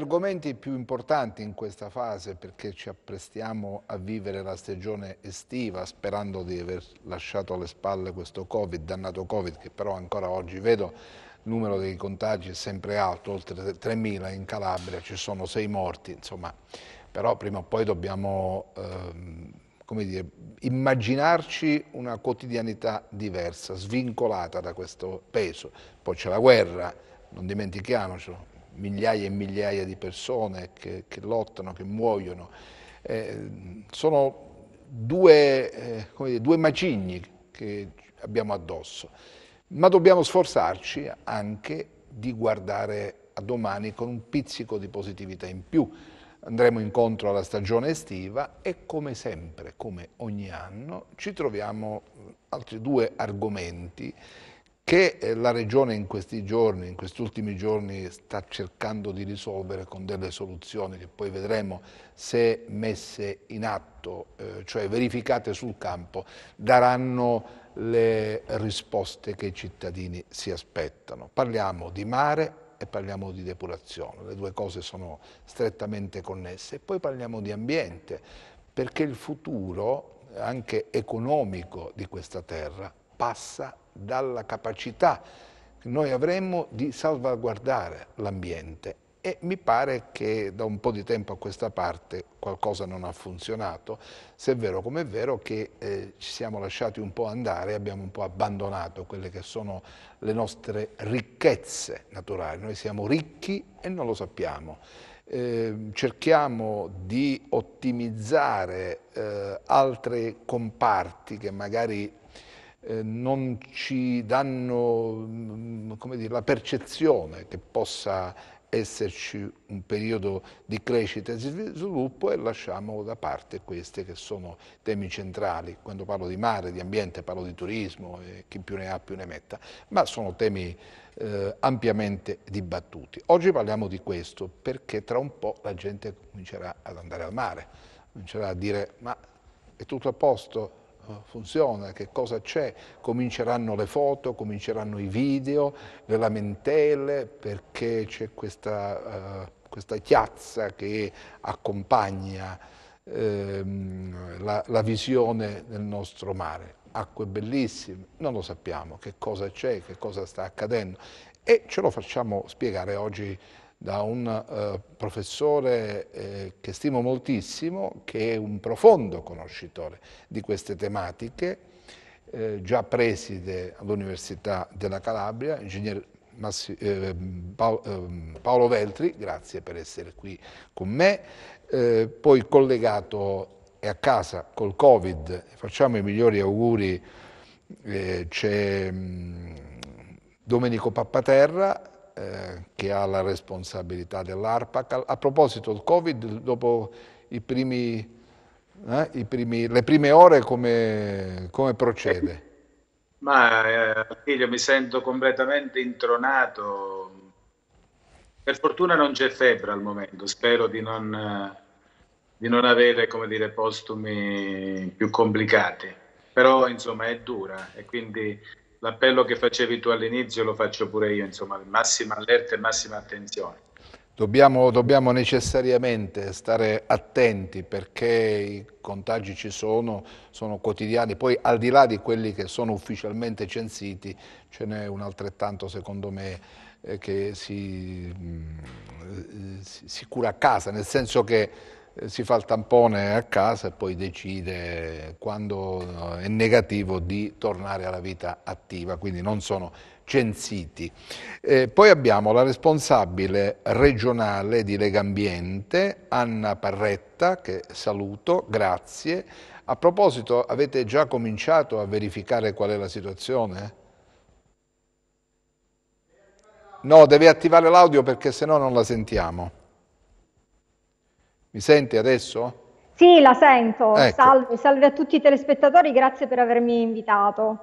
argomenti più importanti in questa fase perché ci apprestiamo a vivere la stagione estiva sperando di aver lasciato alle spalle questo Covid, dannato Covid che però ancora oggi vedo il numero dei contagi è sempre alto, oltre 3.000 in Calabria, ci sono 6 morti, insomma, però prima o poi dobbiamo ehm, dire, immaginarci una quotidianità diversa, svincolata da questo peso. Poi c'è la guerra, non dimentichiamocelo, migliaia e migliaia di persone che, che lottano, che muoiono. Eh, sono due, eh, dire, due macigni che abbiamo addosso, ma dobbiamo sforzarci anche di guardare a domani con un pizzico di positività in più. Andremo incontro alla stagione estiva e come sempre, come ogni anno, ci troviamo altri due argomenti che eh, la Regione in questi giorni, in questi ultimi giorni, sta cercando di risolvere con delle soluzioni che poi vedremo se messe in atto, eh, cioè verificate sul campo, daranno le risposte che i cittadini si aspettano. Parliamo di mare e parliamo di depurazione, le due cose sono strettamente connesse. poi parliamo di ambiente, perché il futuro anche economico di questa terra passa dalla capacità che noi avremmo di salvaguardare l'ambiente e mi pare che da un po' di tempo a questa parte qualcosa non ha funzionato, se è vero come è vero che eh, ci siamo lasciati un po' andare, abbiamo un po' abbandonato quelle che sono le nostre ricchezze naturali, noi siamo ricchi e non lo sappiamo. Eh, cerchiamo di ottimizzare eh, altri comparti che magari eh, non ci danno mm, dire, la percezione che possa esserci un periodo di crescita e sviluppo e lasciamo da parte questi che sono temi centrali. Quando parlo di mare, di ambiente, parlo di turismo, e chi più ne ha più ne metta, ma sono temi eh, ampiamente dibattuti. Oggi parliamo di questo perché tra un po' la gente comincerà ad andare al mare, comincerà a dire ma è tutto a posto, funziona, che cosa c'è, cominceranno le foto, cominceranno i video, le lamentele, perché c'è questa, uh, questa, chiazza che accompagna ehm, la, la visione del nostro mare. Acque bellissime, non lo sappiamo che cosa c'è, che cosa sta accadendo e ce lo facciamo spiegare oggi da un eh, professore eh, che stimo moltissimo, che è un profondo conoscitore di queste tematiche, eh, già preside all'Università della Calabria, ingegner Massi, eh, Paolo, eh, Paolo, Veltri, grazie per essere qui con me, eh, poi collegato e a casa col Covid, facciamo i migliori auguri, c'è mm, Domenico Pappaterra, eh, che ha la responsabilità dell'ARPAC. A proposito, il Covid, dopo i primi, eh, i primi, le prime ore, come, come procede? Ma eh, io mi sento completamente intronato. Per fortuna non c'è febbre al momento, spero di non, di non avere come dire, postumi più complicati però insomma è dura e quindi l'appello che facevi tu all'inizio lo faccio pure io, insomma, massima allerta e massima attenzione. Dobbiamo, dobbiamo, necessariamente stare attenti perché i contagi ci sono, sono quotidiani, poi al di là di quelli che sono ufficialmente censiti ce n'è un altrettanto secondo me eh, che si, mm, eh, si, si cura a casa, nel senso che eh, si fa il tampone a casa e poi decide quando eh, è negativo di tornare alla vita attiva, quindi non sono censiti. Eh, poi abbiamo la responsabile regionale di Legambiente, Anna Parretta, che saluto, grazie. A proposito, avete già cominciato a verificare qual è la situazione? No, devi attivare l'audio perché se no non la sentiamo. Mi senti adesso? Sì, la sento. Ecco. Salve, salve a tutti i telespettatori, grazie per avermi invitato.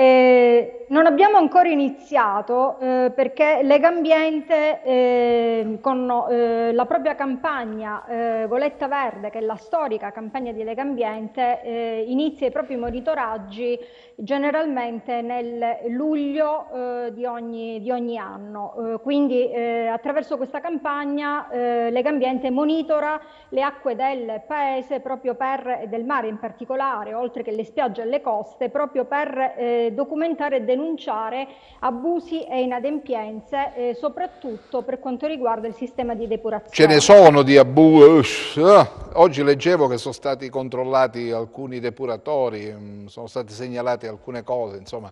Eh, non abbiamo ancora iniziato eh, perché Legambiente ehm, eh, con la propria campagna Goletta eh, Verde, che è la storica campagna di Legambiente, eh, inizia i propri monitoraggi generalmente nel luglio eh, di ogni, di, ogni, anno. quindi attraverso questa campagna Legambiente monitora le acque del paese proprio per, e del mare in particolare, oltre che le spiagge e le coste, proprio per documentare e denunciare abusi e inadempienze, eh, soprattutto per quanto riguarda il sistema di depurazione. Ce ne sono di abusi. Eh? Oggi leggevo che sono stati controllati alcuni depuratori, mm, sono state segnalate alcune cose, insomma,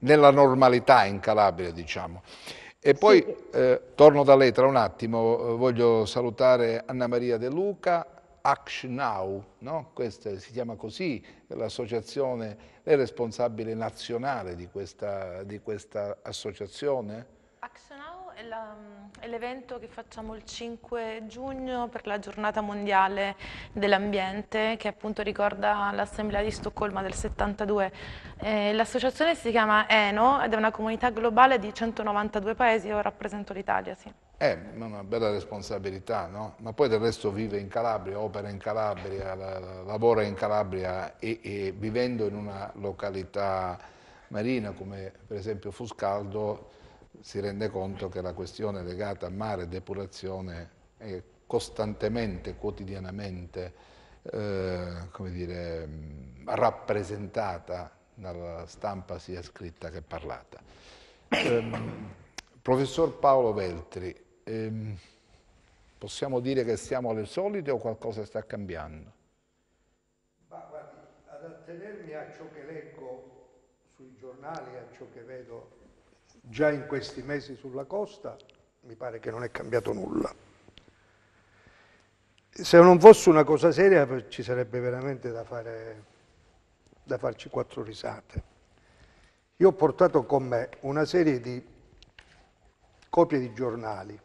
nella normalità in Calabria, diciamo. E poi sì. eh, torno da lei tra un attimo, eh, voglio salutare Anna Maria De Luca, Action no? questa si chiama così l'associazione, lei è responsabile nazionale di questa, di questa associazione? Action è l'evento che facciamo il 5 giugno per la giornata mondiale dell'ambiente che appunto ricorda l'Assemblea di Stoccolma del 72. Eh, L'associazione si chiama ENO ed è una comunità globale di 192 paesi, io rappresento l'Italia, sì. È una bella responsabilità, no? Ma poi del resto vive in Calabria, opera in Calabria, lavora in Calabria e, e vivendo in una località marina come per esempio Fuscaldo si rende conto che la questione legata a mare e depurazione è costantemente, quotidianamente, eh, dire, mm, rappresentata dalla stampa sia scritta che parlata. Eh, professor Paolo Veltri, eh, possiamo dire che siamo alle solite o qualcosa sta cambiando? Ma guardi, ad attenermi a ciò che leggo sui giornali, a ciò che vedo già in questi mesi sulla costa mi pare che non è cambiato nulla. Se non fosse una cosa seria ci sarebbe veramente da, fare, da farci quattro risate. Io ho portato con me una serie di copie di giornali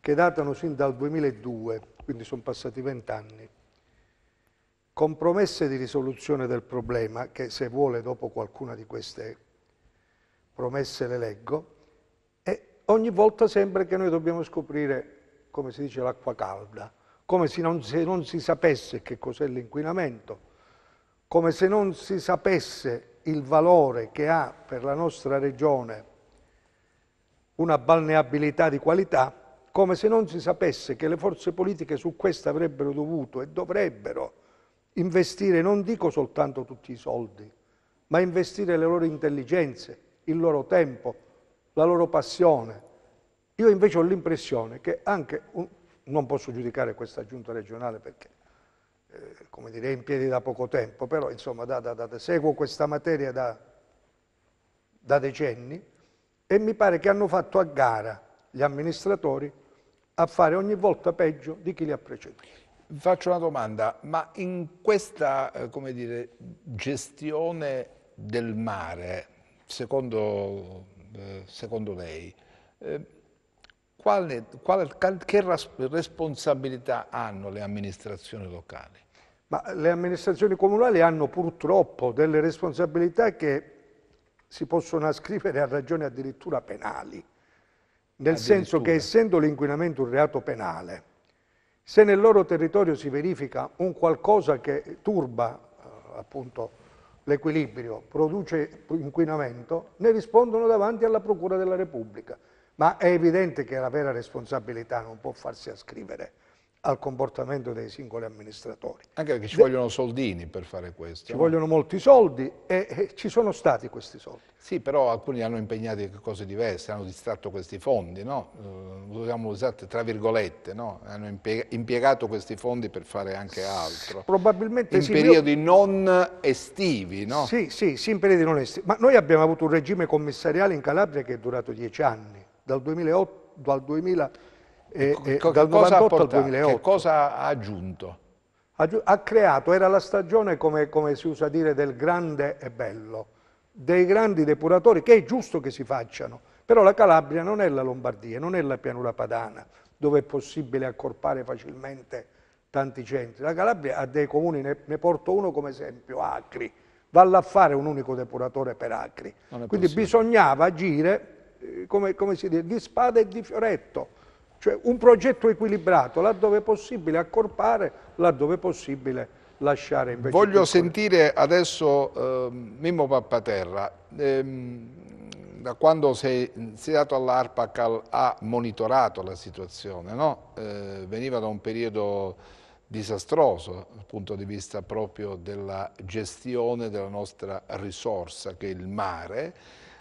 che datano sin dal 2002, quindi sono passati vent'anni, con promesse di risoluzione del problema che se vuole dopo qualcuna di queste promesse le leggo, e ogni volta sembra che noi dobbiamo scoprire, come si dice, l'acqua calda, come se non, se non si sapesse che cos'è l'inquinamento, come se non si sapesse il valore che ha per la nostra regione una balneabilità di qualità, come se non si sapesse che le forze politiche su questo avrebbero dovuto e dovrebbero investire non dico soltanto tutti i soldi, ma investire le loro intelligenze, il loro tempo, la loro passione. Io invece ho l'impressione che anche, un, non posso giudicare questa giunta regionale perché, eh, come dire, è in piedi da poco tempo, però insomma da, da, da, seguo questa materia da, da decenni e mi pare che hanno fatto a gara gli amministratori a fare ogni volta peggio di chi li ha preceduti. Faccio una domanda, ma in questa eh, dire, gestione del mare secondo, eh, secondo lei, eh, quale, quale, che responsabilità hanno le amministrazioni locali? Ma le amministrazioni comunali hanno purtroppo delle responsabilità che si possono ascrivere a ragioni addirittura penali, nel senso che essendo l'inquinamento un reato penale, se nel loro territorio si verifica un qualcosa che turba eh, appunto l'equilibrio produce inquinamento, ne rispondono davanti alla Procura della Repubblica. Ma è evidente che la vera responsabilità non può farsi ascrivere al comportamento dei singoli amministratori. Anche perché ci De vogliono soldini per fare questo. Ci no? vogliono molti soldi e, e, ci sono stati questi soldi. Sì, però alcuni hanno impegnati cose diverse, hanno distratto questi fondi, no? Eh, usiamo usate tra virgolette, no? Hanno impiegato questi fondi per fare anche altro. Probabilmente in sì, periodi io... non estivi, no? Sì, sì, sì, in periodi non estivi. Ma noi abbiamo avuto un regime commissariale in Calabria che è durato dieci anni, dal 2008 al 2008 e, ecco, e dal 98 al 2008. Che cosa ha aggiunto? Ha, ha creato, era la stagione come, come, si usa dire del grande e bello, dei grandi depuratori che è giusto che si facciano, però la Calabria non è la Lombardia, non è la pianura padana dove è possibile accorpare facilmente tanti centri. La Calabria ha dei comuni, ne, ne porto uno come esempio, Acri, valla a fare un unico depuratore per Acri. Quindi possibile. bisognava agire, eh, come, come si dice, di spada e di fioretto cioè un progetto equilibrato, laddove possibile accorpare, laddove possibile lasciare invece. Voglio piccoli. sentire adesso eh, Mimmo Pappaterra. Ehm, da quando sei insediato all'ARPACAL ha monitorato la situazione, no? eh, veniva da un periodo disastroso dal punto di vista proprio della gestione della nostra risorsa che è il mare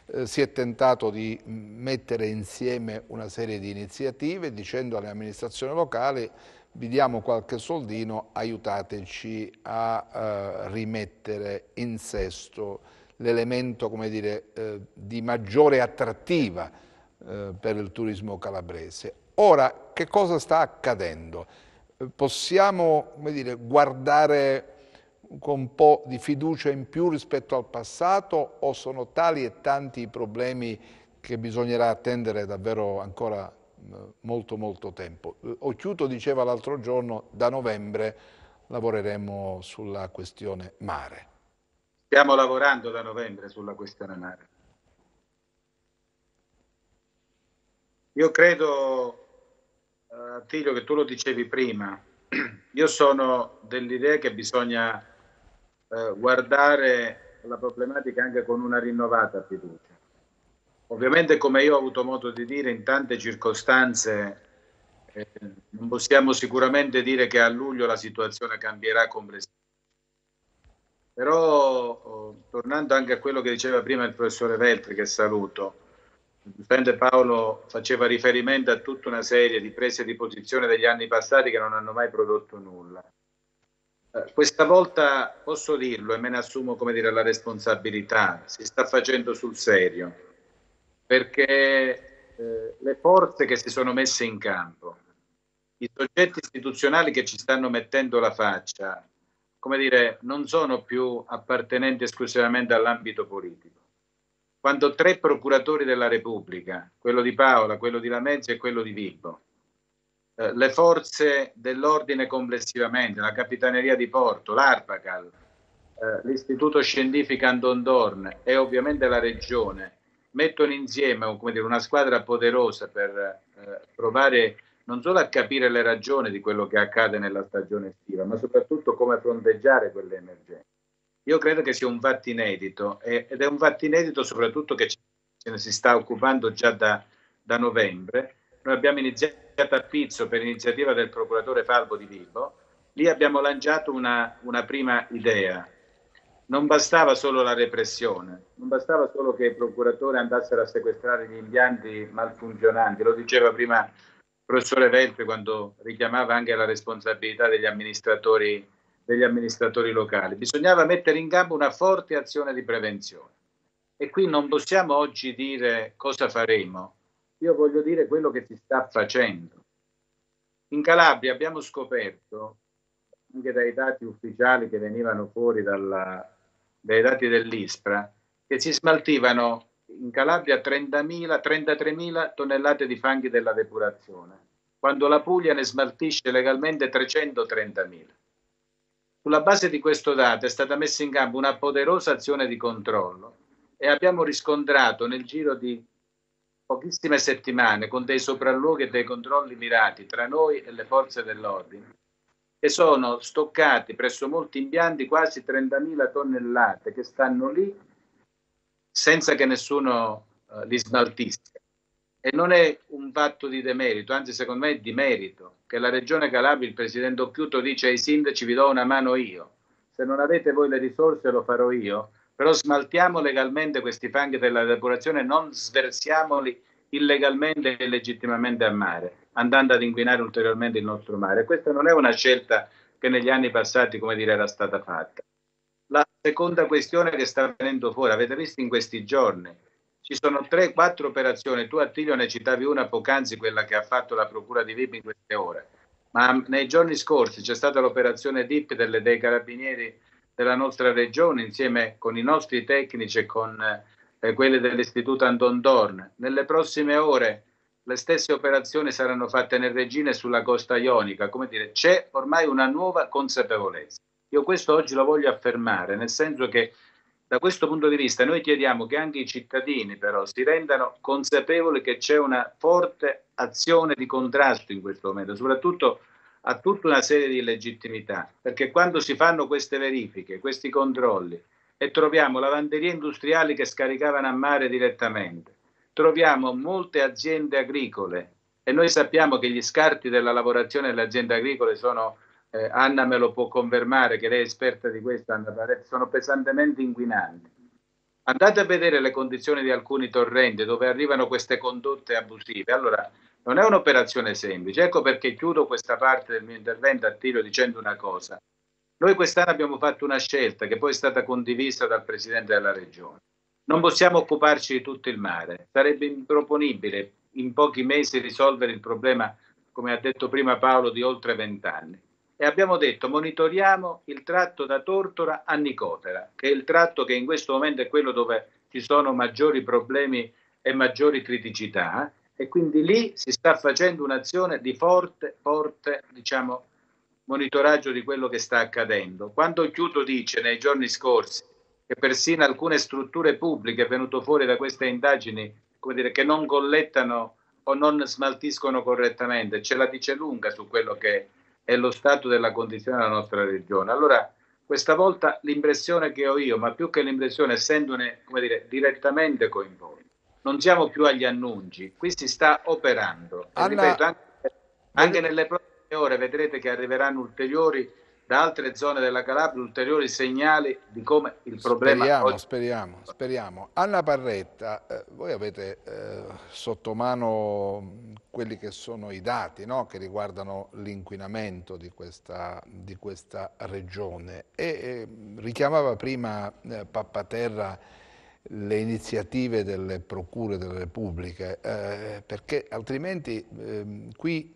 eh, si è tentato di mettere insieme una serie di iniziative dicendo alle amministrazioni locali vi diamo qualche soldino, aiutateci a eh, rimettere in sesto l'elemento eh, di maggiore attrattiva eh, per il turismo calabrese. Ora, che cosa sta accadendo? Eh, possiamo dire, guardare con un po' di fiducia in più rispetto al passato o sono tali e tanti i problemi che bisognerà attendere davvero ancora molto molto tempo. Occhiuto diceva l'altro giorno, da novembre lavoreremo sulla questione mare. Stiamo lavorando da novembre sulla questione mare. Io credo, eh, Attilio, che tu lo dicevi prima, io sono dell'idea che bisogna eh, guardare la problematica anche con una rinnovata fiducia. Ovviamente, come io ho avuto modo di dire, in tante circostanze eh, non possiamo sicuramente dire che a luglio la situazione cambierà complessivamente. Però, oh, tornando anche a quello che diceva prima il professore Veltri, che saluto, il dipende Paolo faceva riferimento a tutta una serie di prese di posizione degli anni passati che non hanno mai prodotto nulla. Eh, questa volta posso dirlo e me ne assumo come dire, la responsabilità, si sta facendo sul serio, perché eh, le forze che si sono messe in campo, i soggetti istituzionali che ci stanno mettendo la faccia, come dire, non sono più appartenenti esclusivamente all'ambito politico. Quando tre procuratori della Repubblica, quello di Paola, quello di Lamezia e quello di Vibo, eh, le forze dell'ordine complessivamente, la Capitaneria di Porto, l'Arpacal, eh, l'Istituto Scientifico Anton Dorn e ovviamente la Regione, mettono insieme dire, una squadra poderosa per eh, provare non solo a capire le ragioni di quello che accade nella stagione estiva, ma soprattutto come fronteggiare quelle emergenze. Io credo che sia un fatto inedito e, ed è un fatto inedito soprattutto che ce ne si sta occupando già da, da novembre. Noi abbiamo iniziato a Pizzo per iniziativa del procuratore Falvo di Vibo, lì abbiamo lanciato una, una prima idea. Non bastava solo la repressione, non bastava solo che i procuratori andassero a sequestrare gli impianti malfunzionanti, lo diceva prima il professore Veltri quando richiamava anche la responsabilità degli amministratori, degli amministratori locali. Bisognava mettere in campo una forte azione di prevenzione. E qui non possiamo oggi dire cosa faremo, io voglio dire quello che si sta facendo. In Calabria abbiamo scoperto, anche dai dati ufficiali che venivano fuori dalla, dai dati dell'ISPRA, che si smaltivano in Calabria 30.000, 33.000 tonnellate di fanghi della depurazione, quando la Puglia ne smaltisce legalmente 330.000. Sulla base di questo dato è stata messa in campo una poderosa azione di controllo e abbiamo riscontrato nel giro di pochissime settimane con dei sopralluoghi e dei controlli mirati tra noi e le forze dell'ordine, e sono stoccati presso molti impianti quasi 30.000 tonnellate che stanno lì senza che nessuno eh, li smaltisca. E non è un fatto di demerito, anzi secondo me è di merito, che la Regione Calabria, il Presidente Occhiuto dice ai sindaci vi do una mano io, se non avete voi le risorse lo farò io, però smaltiamo legalmente questi fanghi per la depurazione, non sversiamoli illegalmente e legittimamente a mare, andando ad inquinare ulteriormente il nostro mare. Questa non è una scelta che negli anni passati, come dire, era stata fatta. La seconda questione che sta venendo fuori, avete visto in questi giorni, ci sono 3-4 operazioni, tu Attilio ne citavi una poc'anzi, quella che ha fatto la Procura di Vibo in queste ore, ma nei giorni scorsi c'è stata l'operazione DIP delle, dei carabinieri della nostra regione insieme con i nostri tecnici e con eh, quelli dell'Istituto Anton Dorn. Nelle prossime ore le stesse operazioni saranno fatte nel Regina e sulla costa ionica, come dire, c'è ormai una nuova consapevolezza. Io questo oggi lo voglio affermare, nel senso che da questo punto di vista noi chiediamo che anche i cittadini però si rendano consapevoli che c'è una forte azione di contrasto in questo momento, soprattutto ha tutta una serie di illegittimità, perché quando si fanno queste verifiche, questi controlli, e troviamo lavanderie industriali che scaricavano a mare direttamente, troviamo molte aziende agricole e noi sappiamo che gli scarti della lavorazione delle aziende agricole sono, eh, Anna me lo può confermare che lei è esperta di questo, Anna Paretti, sono pesantemente inquinanti. Andate a vedere le condizioni di alcuni torrenti dove arrivano queste condotte abusive. Allora, non è un'operazione semplice, ecco perché chiudo questa parte del mio intervento a tiro dicendo una cosa. Noi quest'anno abbiamo fatto una scelta che poi è stata condivisa dal Presidente della Regione. Non possiamo occuparci di tutto il mare, sarebbe improponibile in pochi mesi risolvere il problema, come ha detto prima Paolo, di oltre vent'anni. E abbiamo detto monitoriamo il tratto da Tortora a Nicotera, che è il tratto che in questo momento è quello dove ci sono maggiori problemi e maggiori criticità, e quindi lì si sta facendo un'azione di forte, forte diciamo, monitoraggio di quello che sta accadendo. Quando Chiudo dice nei giorni scorsi che persino alcune strutture pubbliche, è venuto fuori da queste indagini, come dire, che non collettano o non smaltiscono correttamente, ce la dice lunga su quello che è lo stato della condizione della nostra regione. Allora, questa volta l'impressione che ho io, ma più che l'impressione, essendone dire, direttamente coinvolto, non siamo più agli annunci, qui si sta operando. Anna... Ripeto, anche, anche nelle prossime ore vedrete che arriveranno ulteriori da altre zone della Calabria ulteriori segnali di come il problema speriamo, oggi... speriamo, speriamo. Anna Parretta, eh, voi avete eh, sotto mano quelli che sono i dati no? che riguardano l'inquinamento di, di questa, regione e eh, richiamava prima eh, Pappaterra le iniziative delle procure della Repubblica, eh, perché altrimenti ehm, eh, qui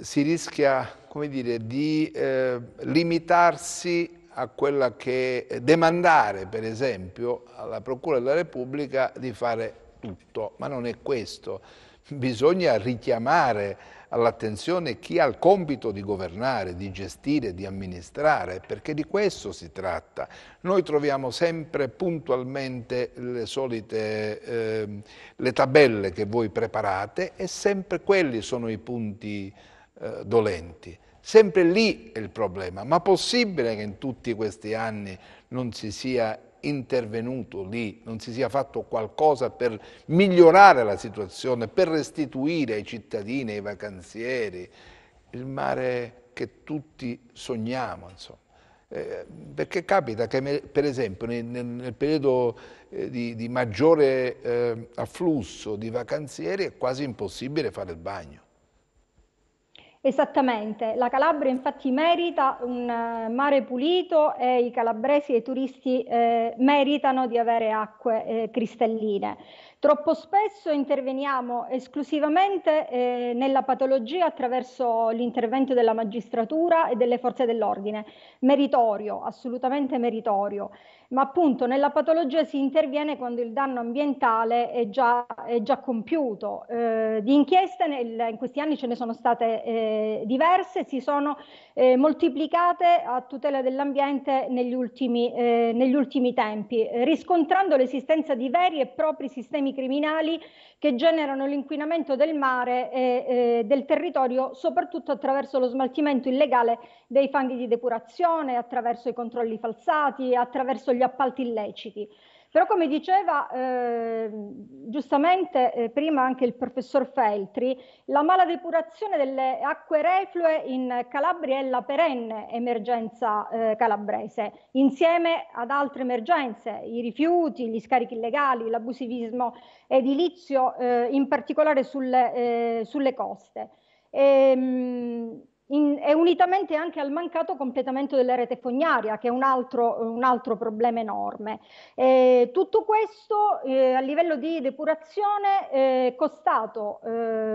si rischia dire, di eh, limitarsi a quella che eh, demandare, per esempio, alla Procura della Repubblica di fare tutto, ma non è questo. Bisogna richiamare all'attenzione chi ha il compito di governare, di gestire, di amministrare, perché di questo si tratta. Noi troviamo sempre puntualmente le solite eh, le tabelle che voi preparate e sempre quelli sono i punti eh, dolenti. Sempre lì è il problema, ma possibile che in tutti questi anni non si sia intervenuto lì, non si sia fatto qualcosa per migliorare la situazione, per restituire ai cittadini, ai vacanzieri, il mare che tutti sogniamo, insomma. Eh, perché capita che per esempio nel, nel periodo eh, di, di, maggiore eh, afflusso di vacanzieri è quasi impossibile fare il bagno. Esattamente, la Calabria infatti merita un eh, mare pulito e i calabresi e i turisti eh, meritano di avere acque eh, cristalline. Troppo spesso interveniamo esclusivamente eh, nella patologia attraverso l'intervento della magistratura e delle forze dell'ordine, meritorio, assolutamente meritorio ma appunto nella patologia si interviene quando il danno ambientale è già, è già compiuto. Eh, di inchieste nel, in questi anni ce ne sono state eh, diverse, si sono eh, moltiplicate a tutela dell'ambiente negli ultimi, eh, negli ultimi tempi, riscontrando l'esistenza di veri e propri sistemi criminali che generano l'inquinamento del mare e eh, del territorio, soprattutto attraverso lo smaltimento illegale dei fanghi di depurazione, attraverso i controlli falsati, attraverso gli appalti illeciti. Però come diceva eh, giustamente eh, prima anche il professor Feltri, la mala depurazione delle acque reflue in Calabria è la perenne emergenza eh, calabrese, insieme ad altre emergenze, i rifiuti, gli scarichi illegali, l'abusivismo edilizio, eh, in particolare sulle, eh, sulle coste. E, ehm, mh, in, e unitamente anche al mancato completamento della rete fognaria, che è un altro, un altro problema enorme. Eh, tutto questo eh, a livello di depurazione eh, è eh, costato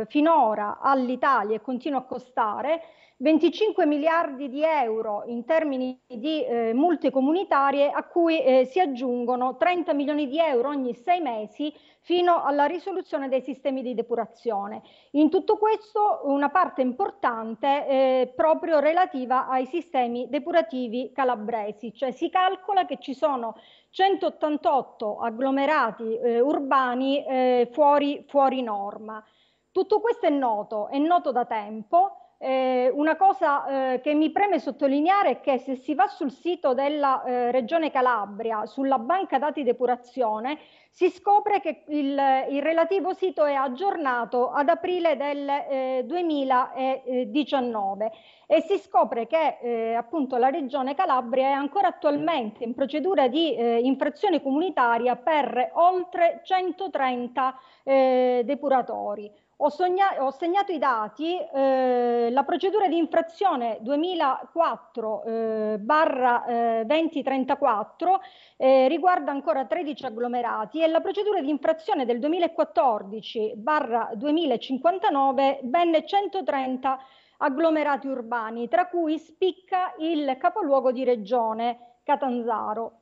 finora all'Italia e continua a costare 25 miliardi di euro in termini di eh, multe comunitarie a cui eh, si aggiungono 30 milioni di euro ogni sei mesi fino alla risoluzione dei sistemi di depurazione. In tutto questo una parte importante eh, proprio relativa ai sistemi depurativi calabresi, cioè si calcola che ci sono 188 agglomerati eh, urbani eh, fuori, fuori norma. Tutto questo è noto, è noto da tempo. Eh, una cosa eh, che mi preme sottolineare è che se si va sul sito della eh, Regione Calabria, sulla banca dati depurazione, si scopre che il, il relativo sito è aggiornato ad aprile del 2019 eh, e si scopre che eh, appunto la Regione Calabria è ancora attualmente in procedura di eh, infrazione comunitaria per oltre 130 depuratori ho, sogna- ho segnato i dati, eh, la procedura di infrazione 2004 eh, barra eh, 2034 eh, riguarda ancora 13 agglomerati e la procedura di infrazione del 2014 barra 2059 ben 130 agglomerati urbani, tra cui spicca il capoluogo di regione Catanzaro.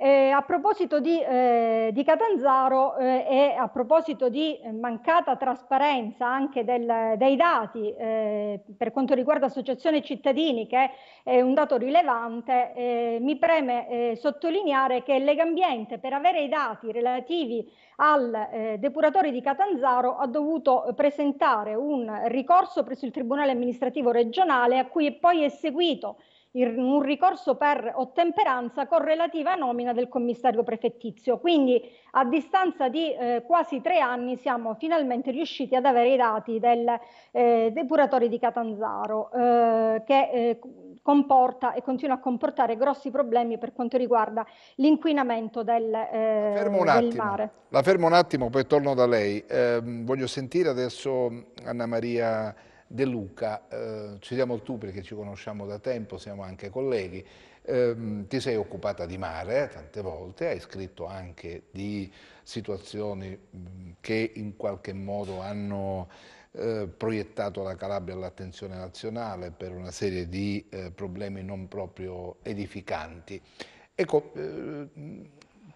Eh, a proposito di, eh, di Catanzaro eh, e a proposito di mancata trasparenza anche del, dei dati eh, per quanto riguarda associazioni cittadini, che è un dato rilevante, eh, mi preme eh, sottolineare che Legambiente per avere i dati relativi al depuratore di Catanzaro ha dovuto presentare un ricorso presso il Tribunale amministrativo regionale a cui è poi è seguito un ricorso per ottemperanza con relativa nomina del commissario prefettizio. Quindi a distanza di eh, quasi tre anni siamo finalmente riusciti ad avere i dati del eh, depuratore di Catanzaro eh, che eh, comporta e continua a comportare grossi problemi per quanto riguarda l'inquinamento del, eh, del mare. La fermo un attimo, poi torno da lei. Ehm, voglio sentire adesso Anna Maria De Luca, eh, ci siamo tu perché ci conosciamo da tempo, siamo anche colleghi, eh, ti sei occupata di mare eh, tante volte, hai scritto anche di situazioni mm, che in qualche modo hanno eh, proiettato la Calabria all'attenzione nazionale per una serie di eh, problemi non proprio edificanti. Ecco, eh,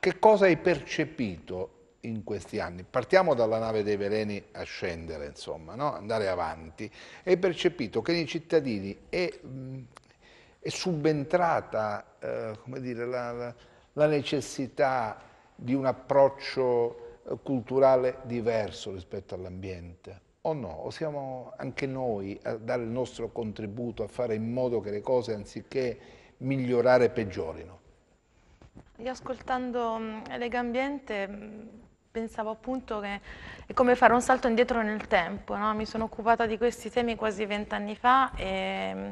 che cosa hai percepito in questi anni. Partiamo dalla nave dei veleni a scendere, insomma, no? andare avanti. È percepito che nei cittadini è, mm, è subentrata eh, dire, la, la, necessità di un approccio eh, culturale diverso rispetto all'ambiente. O no? O siamo anche noi a dare il nostro contributo a fare in modo che le cose, anziché migliorare, peggiorino? Io ascoltando mm, Lega Ambiente mm, pensavo appunto che è come fare un salto indietro nel tempo, no? mi sono occupata di questi temi quasi vent'anni fa e mm,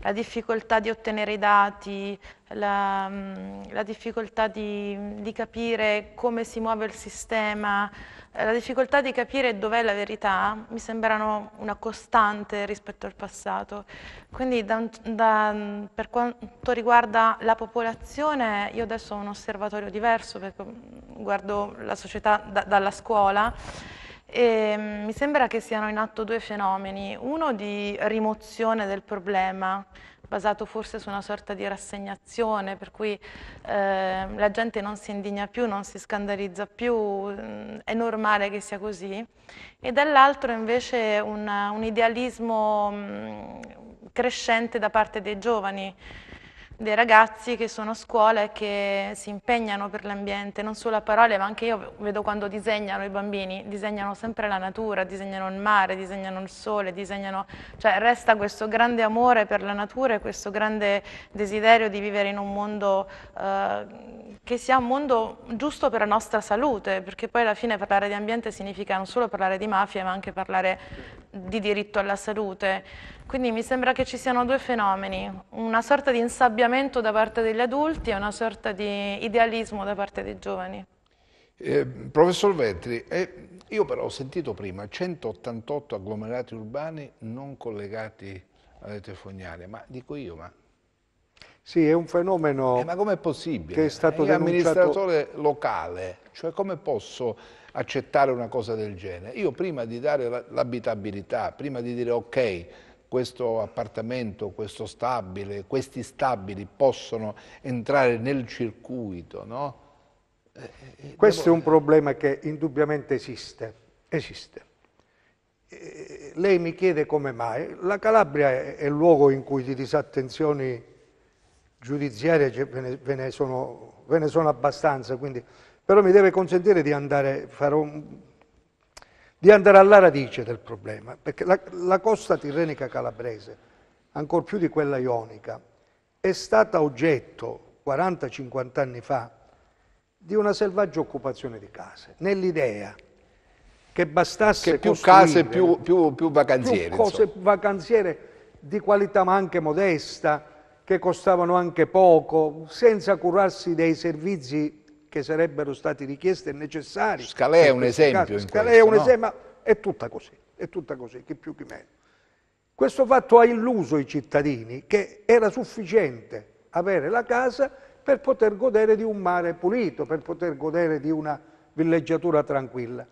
la difficoltà di ottenere i dati, la, mm, la difficoltà di, di, capire come si muove il sistema, eh, la difficoltà di capire dov'è la verità, mi sembrano una costante rispetto al passato. Quindi da, da, per quanto riguarda la popolazione, io adesso ho un osservatorio diverso perché mm, guardo la società da, dalla scuola e mm, mi sembra che siano in atto due fenomeni, uno di rimozione del problema, basato forse su una sorta di rassegnazione, per cui eh, la gente non si indigna più, non si scandalizza più, mm, è normale che sia così, e dall'altro invece un, un idealismo mh, mm, crescente da parte dei giovani, dei ragazzi che sono a scuola e che si impegnano per l'ambiente, non solo a parole, ma anche io vedo quando disegnano i bambini, disegnano sempre la natura, disegnano il mare, disegnano il sole, disegnano, cioè resta questo grande amore per la natura e questo grande desiderio di vivere in un mondo eh, che sia un mondo giusto per la nostra salute, perché poi alla fine parlare di ambiente significa non solo parlare di mafia, ma anche parlare di diritto alla salute. Quindi mi sembra che ci siano due fenomeni, una sorta di insabbiamento da parte degli adulti e una sorta di idealismo da parte dei giovani. Eh, professor Vetri, eh, io però ho sentito prima 188 agglomerati urbani non collegati alle telefognare, ma dico io, ma... Sì, è un fenomeno... Eh, ma com'è possibile? Che è stato è eh, amministratore locale, cioè come posso accettare una cosa del genere? Io prima di dare l'abitabilità, prima di dire ok, questo appartamento, questo stabile, questi stabili possono entrare nel circuito, no? Eh, eh, questo è un problema che indubbiamente esiste, esiste. Eh, lei mi chiede come mai. La Calabria è, è il luogo in cui di disattenzioni giudiziarie ve ne, sono, ve ne sono abbastanza, quindi... però mi deve consentire di andare, fare un, di andare alla radice del problema, perché la, la costa tirrenica calabrese, ancor più di quella ionica, è stata oggetto 40-50 anni fa di una selvaggia occupazione di case, nell'idea che bastasse che più case, più, più, più vacanziere. Più cose vacanziere di qualità ma anche modesta, che costavano anche poco, senza curarsi dei servizi che sarebbero stati richiesti e necessari. Scalè è un esempio. Scalè è un no? esempio, è tutta così, è tutta così, che più che meno. Questo fatto ha illuso i cittadini che era sufficiente avere la casa per poter godere di un mare pulito, per poter godere di una villeggiatura tranquilla.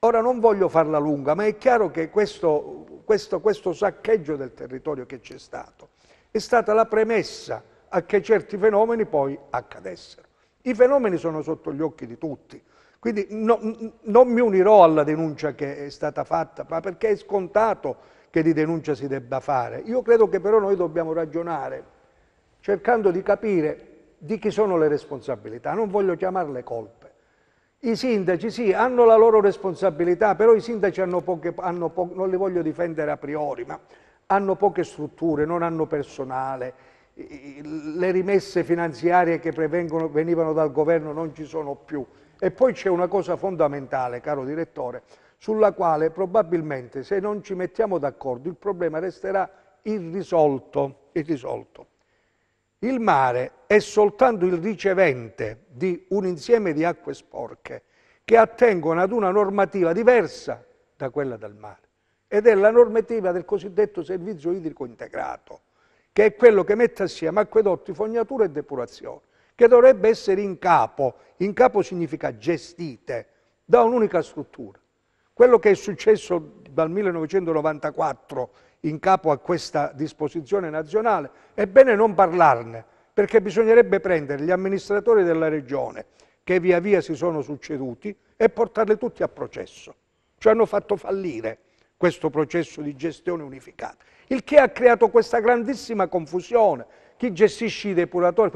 Ora non voglio farla lunga, ma è chiaro che questo, questo, questo saccheggio del territorio che c'è stato è stata la premessa a che certi fenomeni poi accadessero. I fenomeni sono sotto gli occhi di tutti. Quindi no, non mi unirò alla denuncia che è stata fatta, ma perché è scontato che di denuncia si debba fare. Io credo che però noi dobbiamo ragionare cercando di capire di chi sono le responsabilità, non voglio chiamarle colpe. I sindaci sì, hanno la loro responsabilità, però i sindaci hanno poche, hanno po non li voglio difendere a priori, ma hanno poche strutture, non hanno personale, le rimesse finanziarie che venivano dal governo non ci sono più. E poi c'è una cosa fondamentale, caro direttore, sulla quale probabilmente se non ci mettiamo d'accordo il problema resterà irrisolto. irrisolto. Il mare è soltanto il ricevente di un insieme di acque sporche che attengono ad una normativa diversa da quella del mare ed è la normativa del cosiddetto servizio idrico integrato che è quello che mette assieme acquedotti, fognature e depurazione, che dovrebbe essere in capo, in capo significa gestite, da un'unica struttura. Quello che è successo dal 1994 in capo a questa disposizione nazionale, è bene non parlarne, perché bisognerebbe prendere gli amministratori della regione, che via via si sono succeduti, e portarli tutti a processo. Ci hanno fatto fallire questo processo di gestione unificata il che ha creato questa grandissima confusione. Chi gestisce i depuratori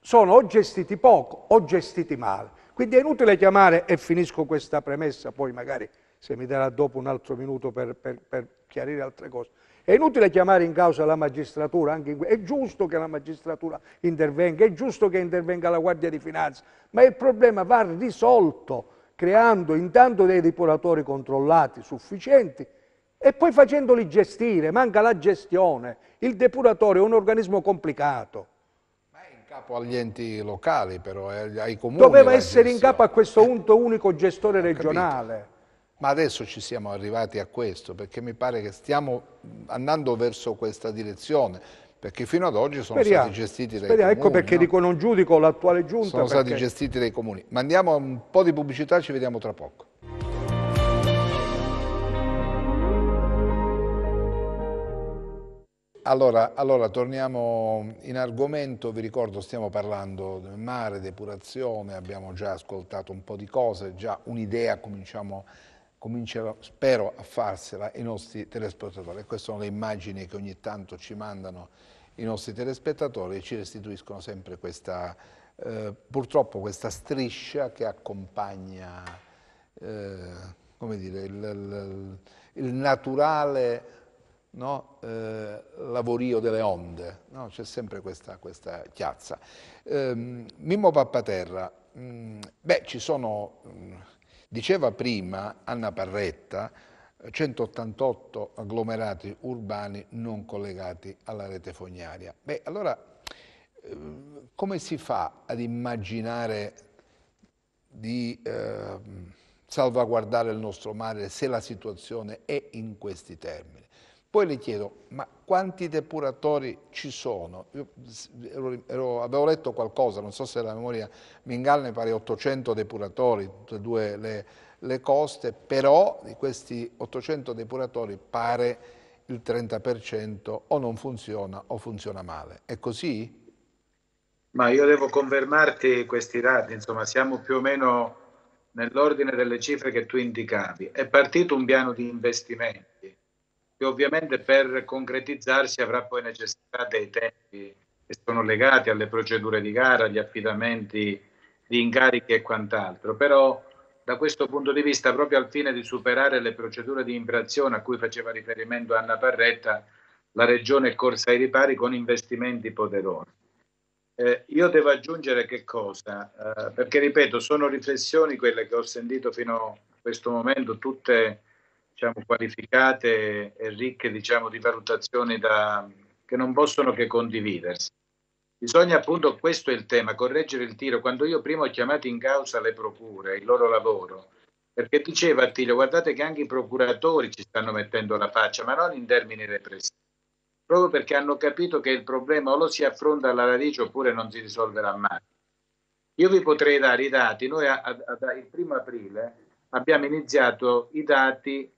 sono o gestiti poco o gestiti male. Quindi è inutile chiamare, e finisco questa premessa, poi magari se mi darà dopo un altro minuto per, per, per chiarire altre cose, è inutile chiamare in causa la magistratura, in, è giusto che la magistratura intervenga, è giusto che intervenga la Guardia di Finanza, ma il problema va risolto creando intanto dei depuratori controllati sufficienti e poi facendoli gestire, manca la gestione, il depuratore è un organismo complicato. Ma è in capo agli enti locali però, eh, ai comuni. Doveva essere in capo a questo unto unico gestore regionale. Ma adesso ci siamo arrivati a questo, perché mi pare che stiamo andando verso questa direzione, perché fino ad oggi sono speriamo, stati gestiti dai speriamo, ecco comuni. Ecco perché no? dico non giudico l'attuale giunta. Sono perché... stati gestiti dai comuni. Mandiamo un po' di pubblicità, ci vediamo tra poco. Allora, allora, torniamo in argomento, vi ricordo stiamo parlando del mare, depurazione, abbiamo già ascoltato un po' di cose, già un'idea cominciamo, cominciamo, spero a farsela i nostri telespettatori. Queste sono le immagini che ogni tanto ci mandano i nostri telespettatori e ci restituiscono sempre questa, eh, purtroppo questa striscia che accompagna eh, dire, il, il, il naturale no? eh, lavorio delle onde, no? c'è sempre questa, questa chiazza. Eh, Mimmo Pappaterra, mh, mm, beh, ci sono, mh, mm, diceva prima Anna Parretta, 188 agglomerati urbani non collegati alla rete fognaria. Beh, allora, ehm, come si fa ad immaginare di ehm, salvaguardare il nostro mare se la situazione è in questi termini? Poi le chiedo, ma quanti depuratori ci sono? Ero, ero, avevo letto qualcosa, non so se la memoria mi inganna, mi pare 800 depuratori, tutte e due le, le coste, però di questi 800 depuratori pare il 30% o non funziona o funziona male. È così? Ma io devo confermarti questi dati, insomma siamo più o meno nell'ordine delle cifre che tu indicavi. È partito un piano di investimenti che ovviamente per concretizzarsi avrà poi necessità dei tempi che sono legati alle procedure di gara, agli affidamenti di incarichi e quant'altro. Però da questo punto di vista, proprio al fine di superare le procedure di infrazione a cui faceva riferimento Anna Parretta, la Regione è corsa ai ripari con investimenti poderosi. Eh, io devo aggiungere che cosa? Eh, perché ripeto, sono riflessioni quelle che ho sentito fino a questo momento, tutte diciamo, qualificate e ricche diciamo, di valutazioni da, che non possono che condividersi. Bisogna appunto, questo è il tema, correggere il tiro. Quando io prima ho chiamato in causa le procure, il loro lavoro, perché diceva Attilio, guardate che anche i procuratori ci stanno mettendo la faccia, ma non in termini repressivi, proprio perché hanno capito che il problema o lo si affronta alla radice oppure non si risolverà mai. Io vi potrei dare i dati, noi a, a, a, il primo aprile abbiamo iniziato i dati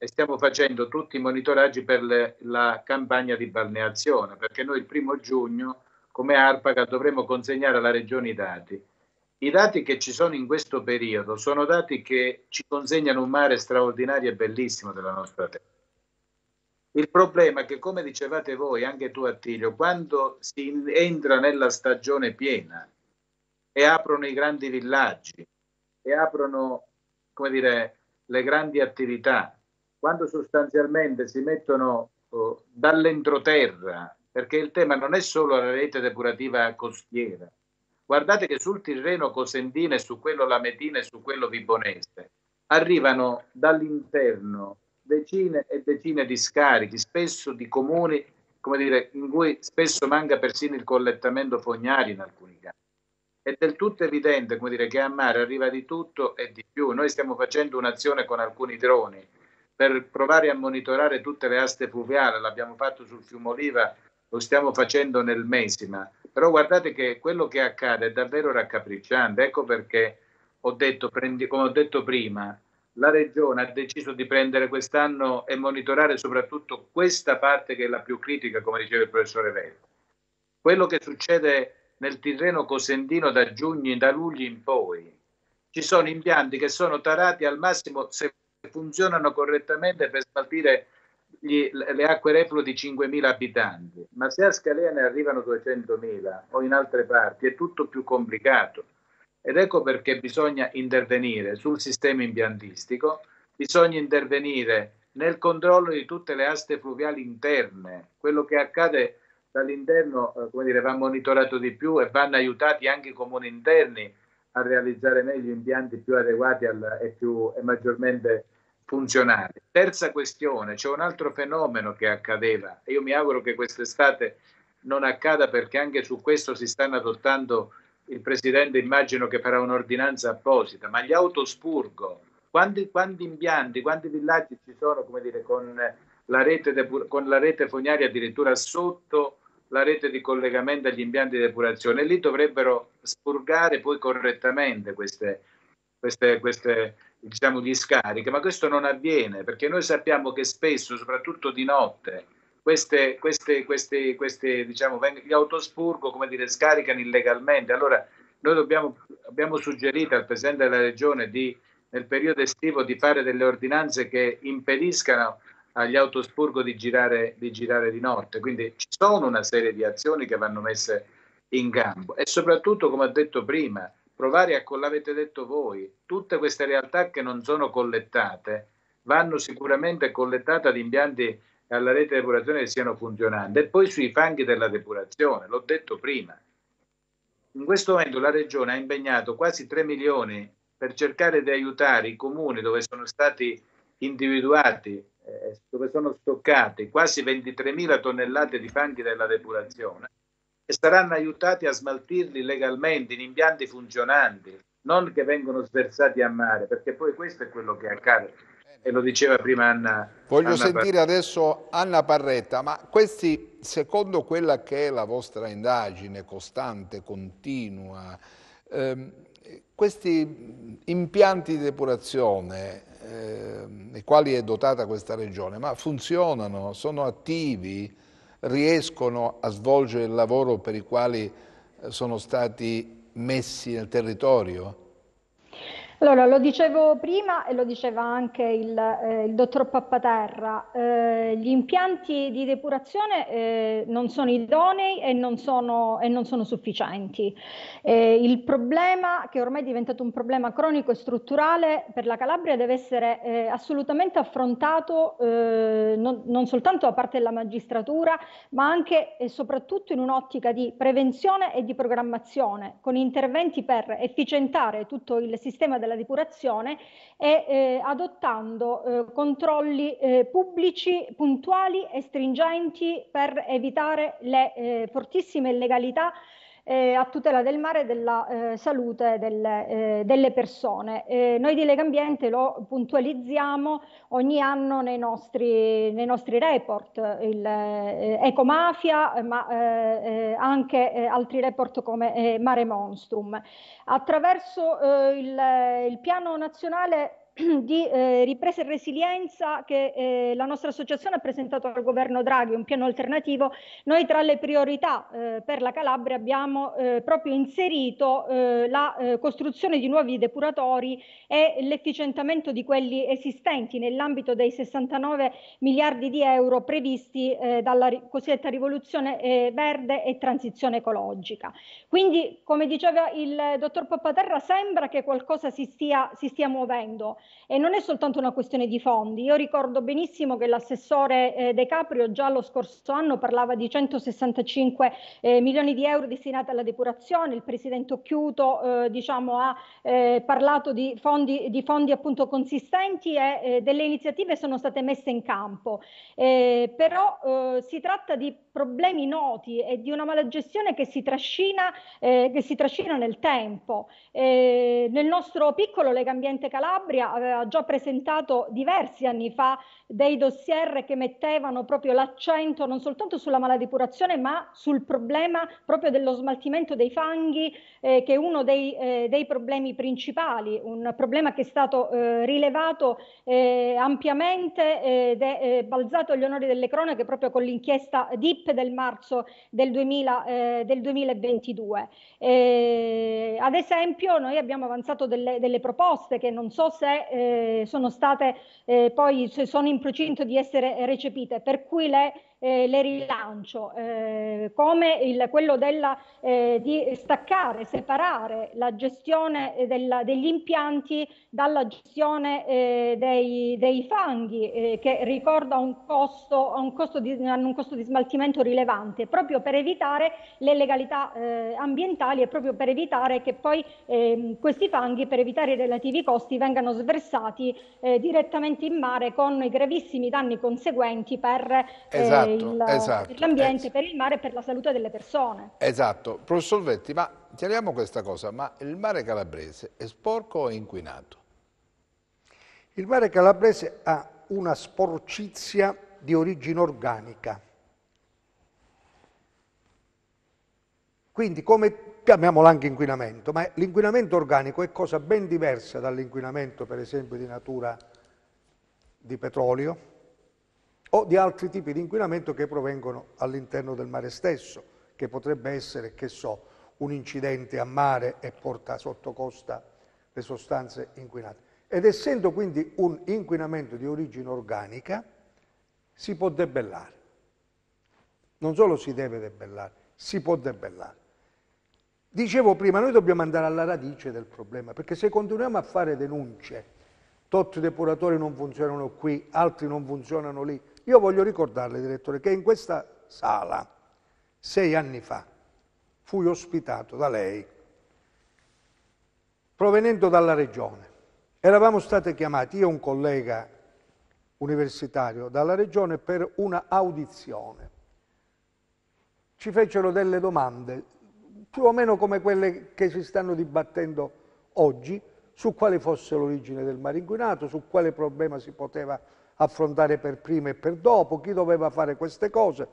e stiamo facendo tutti i monitoraggi per le, la campagna di balneazione, perché noi il primo giugno come ARPACA dovremo consegnare alla Regione i dati. I dati che ci sono in questo periodo sono dati che ci consegnano un mare straordinario e bellissimo della nostra terra. Il problema è che, come dicevate voi, anche tu Attilio, quando si entra nella stagione piena e aprono i grandi villaggi e aprono, come dire, le grandi attività, quando sostanzialmente si mettono oh, dall'entroterra, perché il tema non è solo la rete depurativa costiera, guardate che sul Tirreno Cosentino e su quello Lametino e su quello Vibonese arrivano dall'interno decine e decine di scarichi, spesso di comuni come dire, in cui spesso manca persino il collettamento fognario in alcuni casi. È del tutto evidente come dire, che a mare arriva di tutto e di più. Noi stiamo facendo un'azione con alcuni droni per provare a monitorare tutte le aste fluviali, l'abbiamo fatto sul fiume Oliva, lo stiamo facendo nel Mesima, però guardate che quello che accade è davvero raccapricciante, ecco perché ho detto, prendi, come ho detto prima, la Regione ha deciso di prendere quest'anno e monitorare soprattutto questa parte che è la più critica, come diceva il professore Vero. Quello che succede nel Tirreno Cosentino da giugno, da luglio in poi, ci sono impianti che sono tarati al massimo, funzionano correttamente per smaltire gli, le acque reflue di 5.000 abitanti, ma se a Scalea ne arrivano 200.000 o in altre parti è tutto più complicato. Ed ecco perché bisogna intervenire sul sistema impiantistico, bisogna intervenire nel controllo di tutte le aste fluviali interne. Quello che accade dall'interno eh, come dire, va monitorato di più e vanno aiutati anche i comuni interni a realizzare meglio impianti più adeguati al, e, più, e maggiormente funzionali. Terza questione, c'è un altro fenomeno che accadeva e io mi auguro che quest'estate non accada perché anche su questo si stanno adottando, il Presidente immagino che farà un'ordinanza apposita, ma gli autospurgo, quanti, quanti impianti, quanti villaggi ci sono, come dire, con la rete, con la rete fognaria addirittura sotto la rete di collegamento agli impianti di depurazione e lì dovrebbero spurgare poi correttamente queste, queste, queste diciamo, discariche, ma questo non avviene perché noi sappiamo che spesso, soprattutto di notte, queste, queste, queste, queste diciamo, gli autospurgo, come dire, scaricano illegalmente. Allora noi dobbiamo, abbiamo suggerito al Presidente della Regione di, nel periodo estivo di fare delle ordinanze che impediscano agli autospurgo di girare, di girare di notte. Quindi ci sono una serie di azioni che vanno messe in campo e soprattutto, come ho detto prima, provare a, l'avete detto voi, tutte queste realtà che non sono collettate vanno sicuramente collettate ad impianti alla rete di depurazione che siano funzionanti e poi sui fanghi della depurazione, l'ho detto prima. In questo momento la Regione ha impegnato quasi 3 milioni per cercare di aiutare i comuni dove sono stati individuati eh, dove sono stoccate quasi 23.000 tonnellate di fanghi della depurazione e saranno aiutati a smaltirli legalmente in impianti funzionanti, non che vengono sversati a mare, perché poi questo è quello che accade. E lo diceva prima Anna. Voglio Anna sentire Parretta. adesso Anna Parretta, ma questi, secondo quella che è la vostra indagine costante, continua, ehm, questi impianti di depurazione eh, quali è dotata questa regione, ma funzionano, sono attivi, riescono a svolgere il lavoro per i quali eh, sono stati messi nel territorio. Allora, lo dicevo prima e lo diceva anche il, eh, il dottor Pappaterra, eh, gli impianti di depurazione eh, non sono idonei e non sono, e non sono sufficienti. Eh, il problema, che ormai è diventato un problema cronico e strutturale per la Calabria, deve essere eh, assolutamente affrontato eh, non, non, soltanto da parte della magistratura, ma anche e soprattutto in un'ottica di prevenzione e di programmazione, con interventi per efficientare tutto il sistema della della depurazione e eh, adottando eh, controlli eh, pubblici puntuali e stringenti per evitare le eh, fortissime illegalità eh, a tutela del mare e della eh, salute delle, eh, delle persone. noi di Lega Ambiente lo puntualizziamo ogni anno nei nostri, nei nostri report, il, eh, Ecomafia, ma eh, eh, anche altri report come Mare Monstrum. Attraverso il, il piano nazionale di eh, ripresa e resilienza che eh, la nostra associazione ha presentato al governo Draghi, un piano alternativo, noi tra le priorità eh, per la Calabria abbiamo eh, proprio inserito eh, la eh, costruzione di nuovi depuratori e l'efficientamento di quelli esistenti nell'ambito dei 69 miliardi di euro previsti dalla cosiddetta rivoluzione verde e transizione ecologica. Quindi, come diceva il dottor Pappaterra, sembra che qualcosa si stia, si stia muovendo. E non è soltanto una questione di fondi. Io ricordo benissimo che l'assessore eh, De Caprio già lo scorso anno parlava di 165 eh, milioni di euro destinati alla depurazione, il presidente Occhiuto eh, diciamo, ha eh, parlato di fondi, di fondi, appunto consistenti e eh, delle iniziative sono state messe in campo. Eh, però si tratta di problemi noti e di una malagestione che si trascina, che si trascina nel tempo. nel nostro piccolo Legambiente Calabria aveva già presentato diversi anni fa dei dossier che mettevano proprio l'accento non soltanto sulla mala depurazione, ma sul problema proprio dello smaltimento dei fanghi eh, che è uno dei, eh, dei, problemi principali, un problema che è stato eh, rilevato eh, ampiamente eh, ed è eh, balzato agli onori delle cronache proprio con l'inchiesta DIP del marzo del, 2000, del 2022. ad esempio noi abbiamo avanzato delle, delle proposte che non so se eh, sono state eh, poi sono in procinto di essere recepite, per cui le eh, le rilancio, eh, come il, quello della, eh, di staccare, separare la gestione della, degli impianti dalla gestione eh, dei, dei, fanghi, eh, che ricorda un costo, un, costo di, un costo di smaltimento rilevante, proprio per evitare le legalità eh, ambientali e proprio per evitare che poi ehm, questi fanghi, per evitare i relativi costi, vengano sversati direttamente in mare con i gravissimi danni conseguenti per esatto esatto, il, esatto, per l'ambiente, esatto. per il mare e per la salute delle persone. Esatto. Professor Vetti, ma chiariamo questa cosa, ma il mare calabrese è sporco o inquinato? Il mare calabrese ha una sporcizia di origine organica. Quindi come chiamiamola anche inquinamento, ma l'inquinamento organico è cosa ben diversa dall'inquinamento per esempio di natura di petrolio, o di altri tipi di inquinamento che provengono all'interno del mare stesso, che potrebbe essere, che so, un incidente a mare e porta sotto costa le sostanze inquinate. Ed essendo quindi un inquinamento di origine organica, si può debellare. Non solo si deve debellare, si può debellare. Dicevo prima, noi dobbiamo andare alla radice del problema, perché se continuiamo a fare denunce, tot depuratori non funzionano qui, altri non funzionano lì, io voglio ricordarle, direttore, che in questa sala, sei anni fa, fui ospitato da lei, provenendo dalla regione. Eravamo stati chiamati, io e un collega universitario, dalla regione per una audizione. Ci fecero delle domande, più o meno come quelle che si stanno dibattendo oggi, su quale fosse l'origine del mare inquinato, su quale problema si poteva affrontare per prima e per dopo, chi doveva fare queste cose.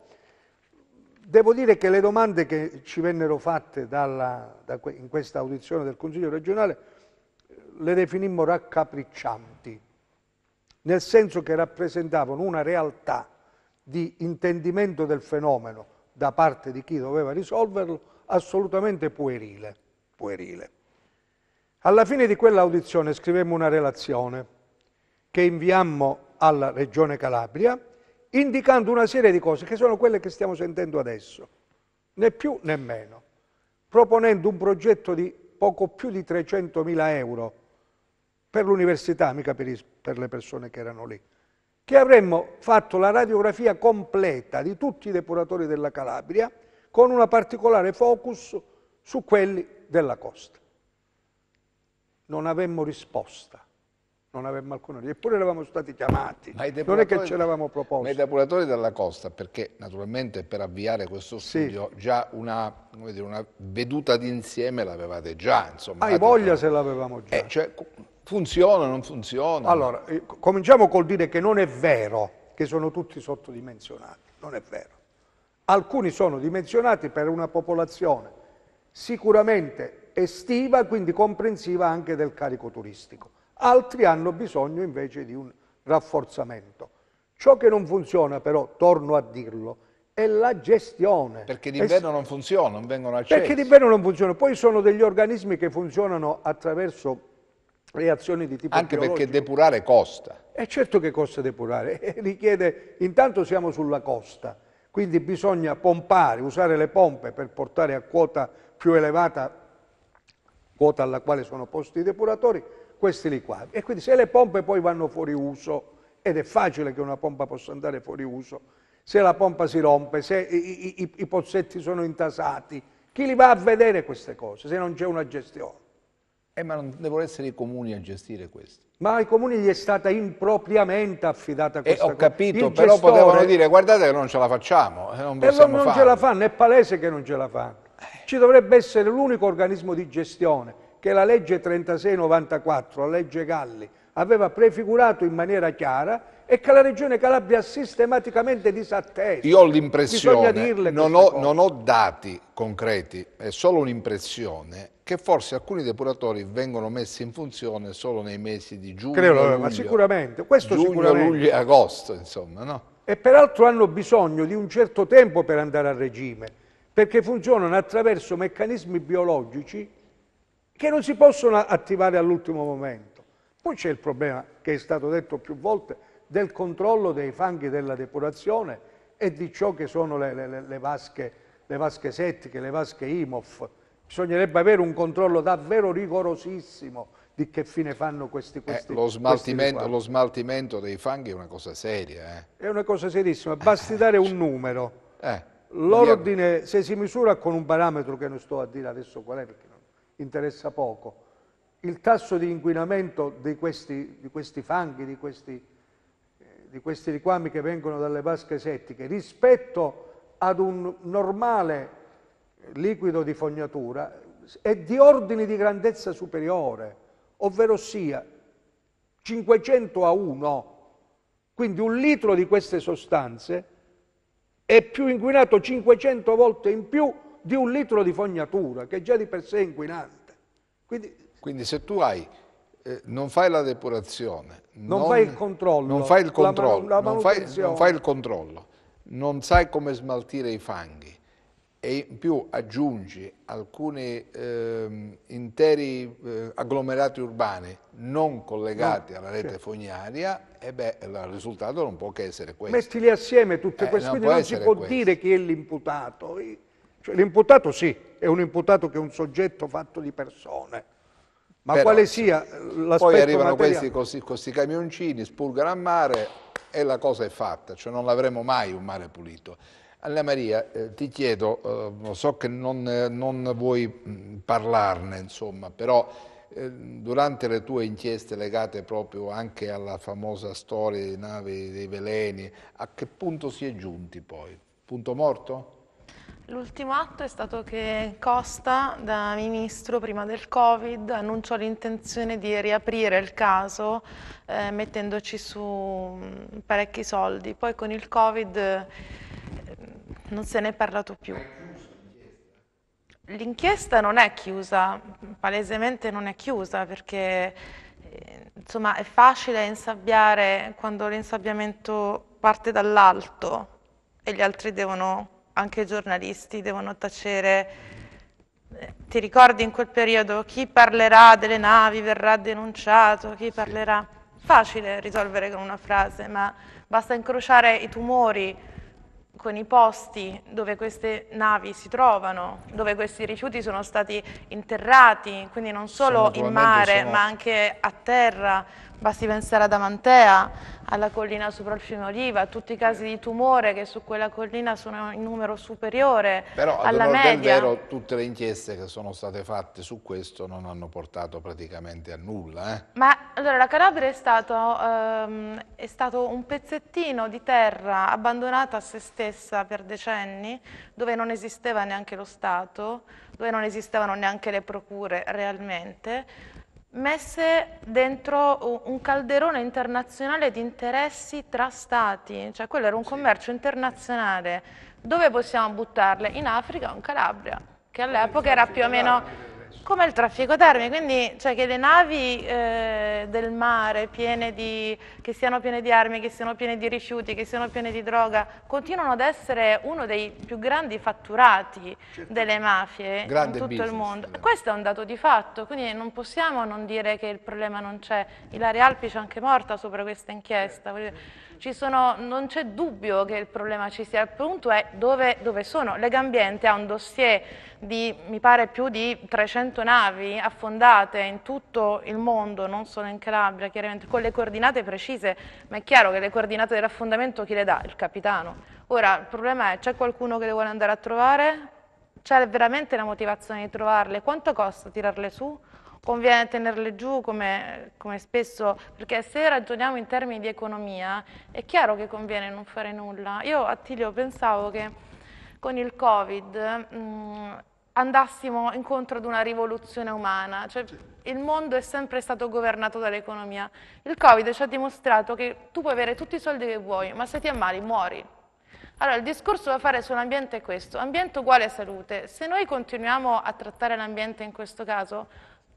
Devo dire che le domande che ci vennero fatte dalla, da in questa audizione del Consiglio regionale le definimmo raccapriccianti, nel senso che rappresentavano una realtà di intendimento del fenomeno da parte di chi doveva risolverlo assolutamente puerile. puerile. Alla fine di quell'audizione scrivemmo una relazione che inviammo alla Regione Calabria, indicando una serie di cose che sono quelle che stiamo sentendo adesso, né più né meno, proponendo un progetto di poco più di 300.000 euro per l'università, mica per, i, per le persone che erano lì, che avremmo fatto la radiografia completa di tutti i depuratori della Calabria con una particolare focus su quelli della costa. Non avemmo risposta non avemmo alcun onore, eppure eravamo stati chiamati, non è che ce l'avevamo proposto. Ma i depuratori della costa, perché naturalmente per avviare questo studio sì. già una, dire, una veduta d'insieme l'avevate già. Insomma, Hai ah, voglia per... se l'avevamo già. Eh, cioè, funziona o non funziona? Allora, eh, cominciamo col dire che non è vero che sono tutti sottodimensionati, non è vero. Alcuni sono dimensionati per una popolazione sicuramente estiva, quindi comprensiva anche del carico turistico altri hanno bisogno invece di un rafforzamento. Ciò che non funziona però, torno a dirlo, è la gestione. Perché d'inverno non funziona, non vengono accesi. Perché d'inverno non funziona. Poi sono degli organismi che funzionano attraverso reazioni di tipo Anche biologico. perché depurare costa. È eh, certo che costa depurare. Eh, richiede, intanto siamo sulla costa, quindi bisogna pompare, usare le pompe per portare a quota più elevata, quota alla quale sono posti i depuratori, questi liquami. E quindi se le pompe poi vanno fuori uso, ed è facile che una pompa possa andare fuori uso, se la pompa si rompe, se i, i, i pozzetti sono intasati, chi li va a vedere queste cose se non c'è una gestione? Eh, ma non devono essere i comuni a gestire questo. Ma ai comuni gli è stata impropriamente affidata eh, questa cosa. eh, ho capito, però gestore... potevano dire guardate che non ce la facciamo. Eh, non e non, non ce la fanno, è palese che non ce la fanno. Ci dovrebbe essere l'unico organismo di gestione che la legge 3694, la legge Galli, aveva prefigurato in maniera chiara e che la Regione Calabria ha sistematicamente disatteso. Io ho l'impressione, non, ho, non ho dati concreti, è solo un'impressione, che forse alcuni depuratori vengono messi in funzione solo nei mesi di giugno, Credo, luglio, ma sicuramente, questo giugno, sicuramente. luglio e agosto, insomma, no? E peraltro hanno bisogno di un certo tempo per andare a regime, perché funzionano attraverso meccanismi biologici che non si possono attivare all'ultimo momento. Poi c'è il problema, che è stato detto più volte, del controllo dei fanghi della depurazione e di ciò che sono le, le, le, vasche, le vasche, settiche, le vasche IMOF. Bisognerebbe avere un controllo davvero rigorosissimo di che fine fanno questi, eh, questi, eh, lo, smaltimento, questi lo, smaltimento, dei fanghi è una cosa seria. Eh. È una cosa serissima, basti eh, dare un numero. Eh, L'ordine, se si misura con un parametro che non sto a dire adesso qual è, perché interessa poco. Il tasso di inquinamento di questi, di questi fanghi, di questi, eh, di questi liquami che vengono dalle vasche settiche rispetto ad un normale eh, liquido di fognatura è di ordini di grandezza superiore, ovvero sia 500 a 1. Quindi un litro di queste sostanze è più inquinato 500 volte in più di un litro di fognatura, che già di per sé è inquinante. Quindi, Quindi se tu hai, eh, non fai la depurazione, non, non, fai il controllo, non fai il controllo, la, la non, fai, non fai il controllo, non sai come smaltire i fanghi, e in più aggiungi alcuni eh, interi eh, agglomerati urbani non collegati no, alla rete certo. fognaria, e beh, il risultato non può che essere questo. Mettili assieme tutte eh, queste, non quindi non si può questo. dire chi è l'imputato. Cioè, l'imputato sì, è un imputato che è un soggetto fatto di persone, ma Però, quale sia eh, l'aspetto Poi arrivano materiale. questi, questi, questi camioncini, spulgano a mare e la cosa è fatta, cioè non avremo mai un mare pulito. Anna Maria, eh, ti chiedo, eh, so che non, eh, non vuoi mh, parlarne, insomma, però eh, durante le tue inchieste legate proprio anche alla famosa storia delle navi dei veleni, a che punto si è giunti poi? Punto morto? L'ultimo atto è stato che Costa, da ministro prima del Covid, annunciò l'intenzione di riaprire il caso eh, mettendoci su mm, parecchi soldi. Poi con il Covid eh, non se ne è parlato più. L'inchiesta non è chiusa, palesemente non è chiusa perché eh, insomma, è facile insabbiare quando l'insabbiamento parte dall'alto e gli altri devono anche i giornalisti devono tacere. Eh, ti ricordi in quel periodo chi parlerà delle navi verrà denunciato, chi parlerà? Facile risolvere con una frase, ma basta incrociare i tumori con i posti dove queste navi si trovano, dove questi rifiuti sono stati interrati, quindi non solo in mare sono... ma anche a terra, basti pensare ad Amantea alla collina sopra il fiume Oliva, tutti i casi di tumore che su quella collina sono in numero superiore Però, alla media. Però, vero, tutte le inchieste che sono state fatte su questo non hanno portato praticamente a nulla. Eh? Ma allora, la Calabria è, stato, ehm, è stato un pezzettino di terra abbandonata a se stessa per decenni, dove non esisteva neanche lo Stato, dove non esistevano neanche le procure realmente, messe dentro un calderone internazionale di interessi tra stati, cioè quello era un commercio internazionale. Dove possiamo buttarle? In Africa o in Calabria, che all'epoca esatto, era più o meno come il traffico d'armi, quindi cioè, che le navi eh, del mare di, che siano piene di armi, che siano piene di rifiuti, che siano piene di droga, continuano ad essere uno dei più grandi fatturati certo. delle mafie Grande in tutto business, il mondo. Ehm. Questo è un dato di fatto, quindi non possiamo non dire che il problema non c'è. Ilaria Alpi c'è anche morta sopra questa inchiesta. Certo sono, non c'è dubbio che il problema ci sia, il punto è dove, dove sono. Legambiente ha un dossier di, mi pare, più di 300 navi affondate in tutto il mondo, non solo in Calabria, chiaramente, con le coordinate precise, ma è chiaro che le coordinate dell'affondamento chi le dà? Il capitano. Ora, il problema è, c'è qualcuno che le vuole andare a trovare? C'è veramente la motivazione di trovarle? Quanto costa tirarle su? conviene tenerle giù come, come, spesso, perché se ragioniamo in termini di economia è chiaro che conviene non fare nulla. Io Attilio pensavo che con il Covid mh, mm, andassimo incontro ad una rivoluzione umana, cioè il mondo è sempre stato governato dall'economia. Il Covid ci ha dimostrato che tu puoi avere tutti i soldi che vuoi, ma se ti ammali muori. Allora, il discorso da fare sull'ambiente è questo, ambiente uguale a salute. Se noi continuiamo a trattare l'ambiente in questo caso,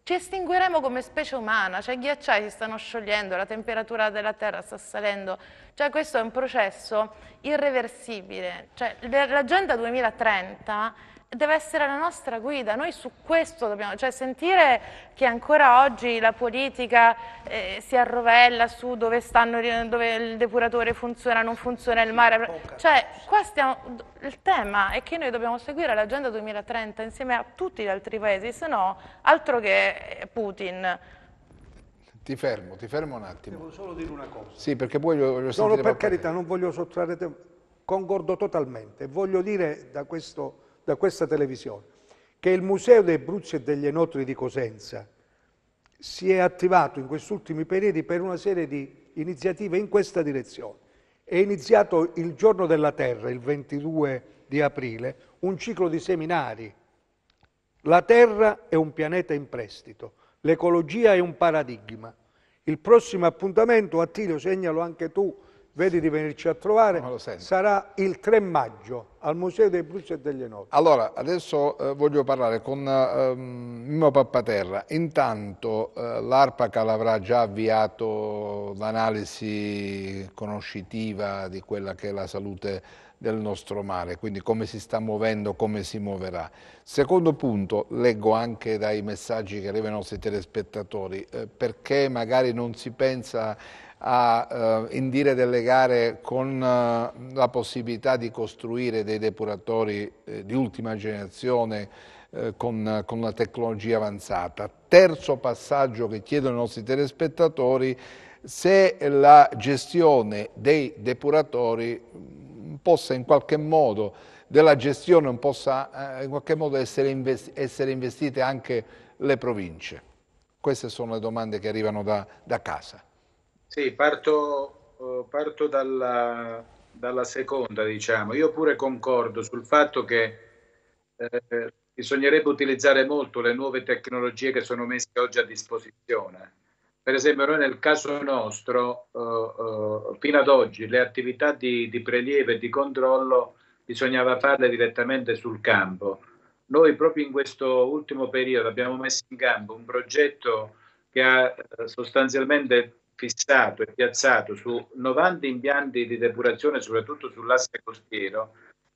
ci estingueremo come specie umana, cioè i ghiacciai si stanno sciogliendo, la temperatura della Terra sta salendo, cioè questo è un processo irreversibile. Cioè, l'agenda 2030 deve essere la nostra guida, noi su questo dobbiamo, cioè sentire che ancora oggi la politica eh, si arrovella su dove, stanno, dove il depuratore funziona, non funziona il mare, cioè qua stiamo, il tema è che noi dobbiamo seguire l'agenda 2030 insieme a tutti gli altri paesi, se no altro che Putin. Ti fermo, ti fermo un attimo. Devo solo dire una cosa. Sì, perché poi voglio, voglio Solo per carità, non voglio sottrarre Concordo totalmente. Voglio dire da questo da questa televisione, che il Museo dei Bruzzi e degli Enotri di Cosenza si è attivato in questi ultimi periodi per una serie di iniziative in questa direzione. È iniziato il giorno della terra, il 22 di aprile, un ciclo di seminari. La terra è un pianeta in prestito, l'ecologia è un paradigma. Il prossimo appuntamento, Attilio, segnalo anche tu, vedi di venirci a trovare, sarà il 3 maggio al Museo dei Bruci e degli Enovi. Allora, adesso eh, voglio parlare con eh, Mimmo Pappaterra. Intanto eh, l'ARPACAL avrà già avviato l'analisi conoscitiva di quella che è la salute del nostro mare, quindi come si sta muovendo, come si muoverà. Secondo punto, leggo anche dai messaggi che arrivano ai nostri telespettatori, eh, perché magari non si pensa a eh, indire delle gare con eh, la possibilità di costruire dei depuratori eh, di ultima generazione eh, con, con la tecnologia avanzata. Terzo passaggio che chiedono i nostri telespettatori, se la gestione dei depuratori mm, possa in qualche modo della gestione possa eh, in qualche modo essere, investi essere, investite anche le province? Queste sono le domande che arrivano da, da casa. Sì, parto, eh, parto dalla, dalla, seconda, diciamo. Io pure concordo sul fatto che eh, bisognerebbe utilizzare molto le nuove tecnologie che sono messe oggi a disposizione. Per esempio, noi nel caso nostro, eh, eh, fino ad oggi, le attività di, di prelievo e di controllo bisognava farle direttamente sul campo. Noi proprio in questo ultimo periodo abbiamo messo in campo un progetto che ha eh, sostanzialmente fissato e piazzato su 90 impianti di depurazione, soprattutto sull'asse costiero,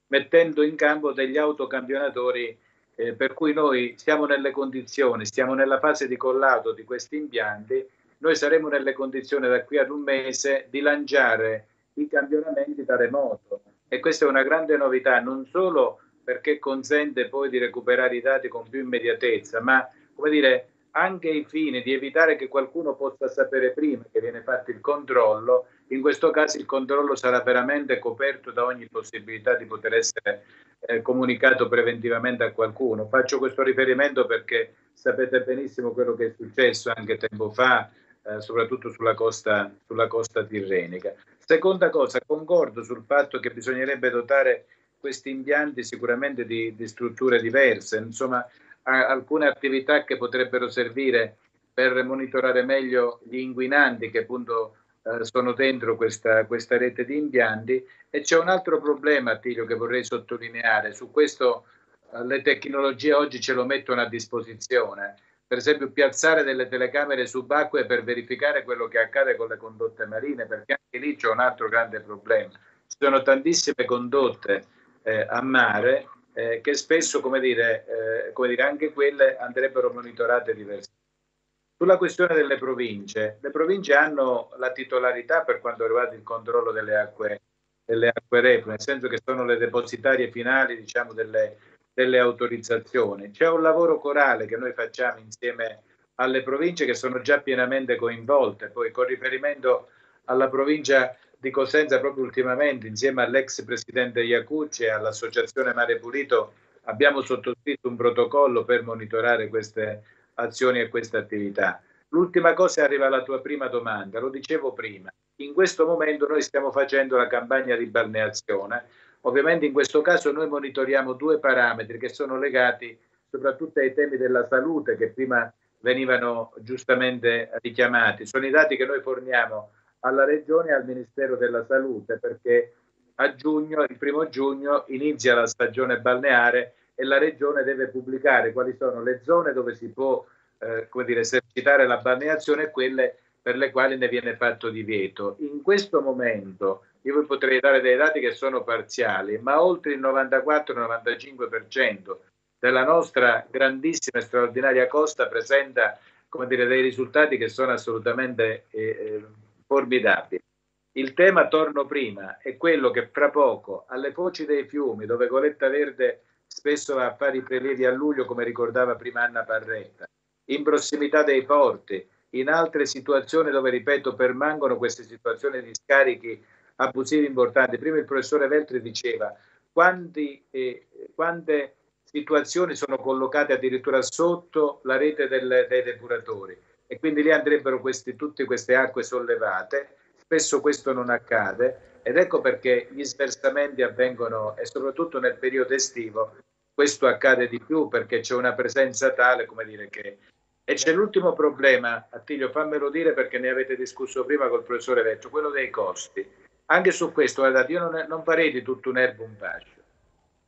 mettendo in campo degli autocampionatori eh, per cui noi siamo nelle condizioni, siamo nella fase di collaudo di questi impianti, noi saremo nelle condizioni da qui ad un mese di lanciare i campionamenti da remoto e questa è una grande novità non solo perché consente poi di recuperare i dati con più immediatezza, ma come dire, anche ai fini di evitare che qualcuno possa sapere prima che viene fatto il controllo, in questo caso il controllo sarà veramente coperto da ogni possibilità di poter essere eh, comunicato preventivamente a qualcuno. Faccio questo riferimento perché sapete benissimo quello che è successo anche tempo fa, eh, soprattutto sulla costa, sulla costa tirrenica. Seconda cosa, concordo sul fatto che bisognerebbe dotare questi impianti sicuramente di, di strutture diverse, insomma alcune attività che potrebbero servire per monitorare meglio gli inguinanti che appunto eh, sono dentro questa, questa, rete di impianti e c'è un altro problema Tiglio che vorrei sottolineare su questo eh, le tecnologie oggi ce lo mettono a disposizione per esempio piazzare delle telecamere subacquee per verificare quello che accade con le condotte marine perché anche lì c'è un altro grande problema ci sono tantissime condotte eh, a mare eh, che spesso, come dire, eh, come dire, anche quelle andrebbero monitorate diversamente. Sulla questione delle province, le province hanno la titolarità per quanto riguarda il controllo delle acque, delle acque reflue, nel senso che sono le depositarie finali diciamo, delle, delle autorizzazioni. C'è un lavoro corale che noi facciamo insieme alle province che sono già pienamente coinvolte. Poi con riferimento alla provincia di Cosenza proprio ultimamente insieme all'ex presidente Iacucci e all'associazione Mare Pulito abbiamo sottoscritto un protocollo per monitorare queste azioni e queste attività. L'ultima cosa arriva alla tua prima domanda, lo dicevo prima, in questo momento noi stiamo facendo la campagna di balneazione, ovviamente in questo caso noi monitoriamo due parametri che sono legati soprattutto ai temi della salute che prima venivano giustamente richiamati, sono i dati che noi forniamo alla Regione e al Ministero della Salute perché a giugno, il primo giugno, inizia la stagione balneare e la Regione deve pubblicare quali sono le zone dove si può eh, come dire, esercitare la balneazione e quelle per le quali ne viene fatto divieto. In questo momento io vi potrei dare dei dati che sono parziali, ma oltre il 94-95% della nostra grandissima e straordinaria costa presenta come dire, dei risultati che sono assolutamente eh, eh formidabile. Il tema, torno prima, è quello che fra poco alle foci dei fiumi, dove Coletta Verde spesso va a fare i prelievi a luglio, come ricordava prima Anna Parretta, in prossimità dei porti, in altre situazioni dove, ripeto, permangono queste situazioni di scarichi abusivi importanti. Prima il professore Veltri diceva quanti, eh, quante situazioni sono collocate addirittura sotto la rete del, dei depuratori e quindi lì andrebbero questi, tutte queste acque sollevate. Spesso questo non accade ed ecco perché gli sversamenti avvengono e soprattutto nel periodo estivo questo accade di più perché c'è una presenza tale, come dire, che... E c'è l'ultimo problema, Attilio, fammelo dire perché ne avete discusso prima col professore Vecchio, quello dei costi. Anche su questo, guardate, io non, non farei di tutto un erbo un bacio,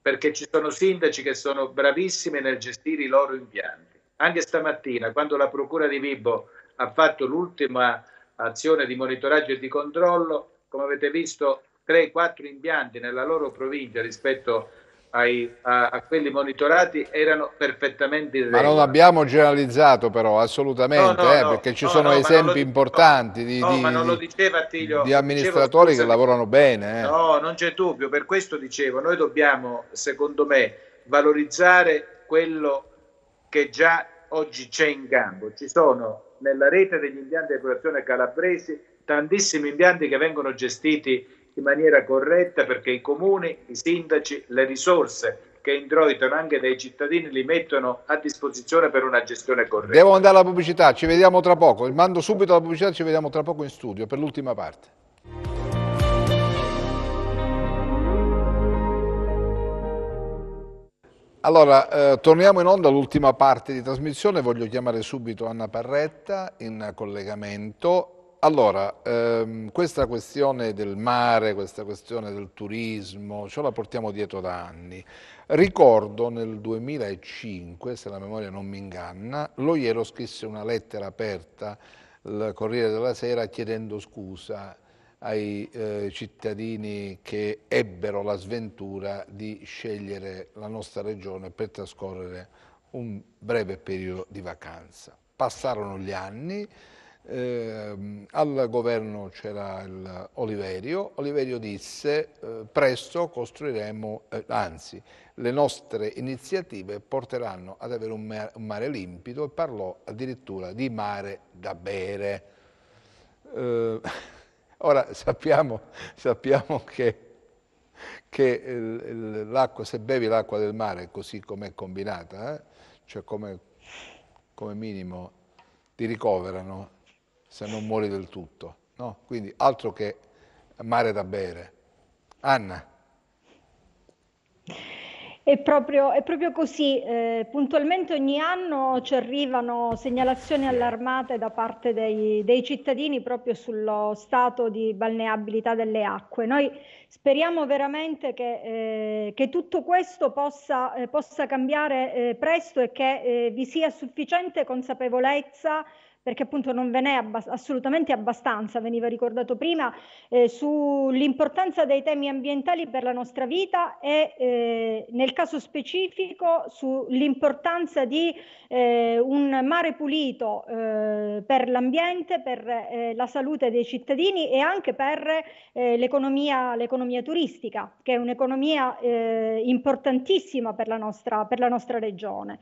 perché ci sono sindaci che sono bravissimi nel gestire i loro impianti anche stamattina, quando la Procura di Vibo ha fatto l'ultima azione di monitoraggio e di controllo, come avete visto, 3-4 impianti nella loro provincia rispetto ai, a, a, quelli monitorati erano perfettamente in Ma non abbiamo generalizzato però, assolutamente, no, no, eh, no, perché ci sono esempi lo, importanti di, di, diceva, Tiglio, di amministratori dicevo, che lavorano bene. Eh. No, non c'è dubbio, per questo dicevo, noi dobbiamo, secondo me, valorizzare quello che che già oggi c'è in campo. Ci sono nella rete degli impianti di produzione calabresi tantissimi impianti che vengono gestiti in maniera corretta perché i comuni, i sindaci, le risorse che introitano anche dai cittadini li mettono a disposizione per una gestione corretta. Devo andare alla pubblicità, ci vediamo tra poco, mando subito alla pubblicità, ci vediamo tra poco in studio per l'ultima parte. Allora, eh, torniamo in onda all'ultima parte di trasmissione, voglio chiamare subito Anna Parretta in collegamento. Allora, ehm, questa questione del mare, questa questione del turismo, ce la portiamo dietro da anni. Ricordo nel 2005, se la memoria non mi inganna, Loiero scrisse una lettera aperta al Corriere della Sera chiedendo scusa ai eh, cittadini che ebbero la sventura di scegliere la nostra regione per trascorrere un breve periodo di vacanza. Passarono gli anni, eh, al governo c'era Oliverio, Oliverio disse eh, presto costruiremo, eh, anzi le nostre iniziative porteranno ad avere un mare, un mare limpido e parlò addirittura di mare da bere. Eh, Ora sappiamo, sappiamo che, che l'acqua, se bevi l'acqua del mare così com'è combinata, eh, cioè come, come minimo ti ricoverano se non muori del tutto. No? Quindi altro che mare da bere. Anna. È proprio, è proprio così, eh, puntualmente ogni anno ci arrivano segnalazioni allarmate da parte dei, dei cittadini proprio sullo stato di balneabilità delle acque. Noi speriamo veramente che, eh, che tutto questo possa, eh, possa cambiare eh, presto e che eh, vi sia sufficiente consapevolezza perché appunto non ve n'è abbas- assolutamente abbastanza, veniva ricordato prima, eh, sull'importanza dei temi ambientali per la nostra vita e eh, nel caso specifico sull'importanza di eh, un mare pulito eh, per l'ambiente, per eh, la salute dei cittadini e anche per eh, l'economia, l'economia, turistica, che è un'economia importantissima per la nostra, per la nostra regione.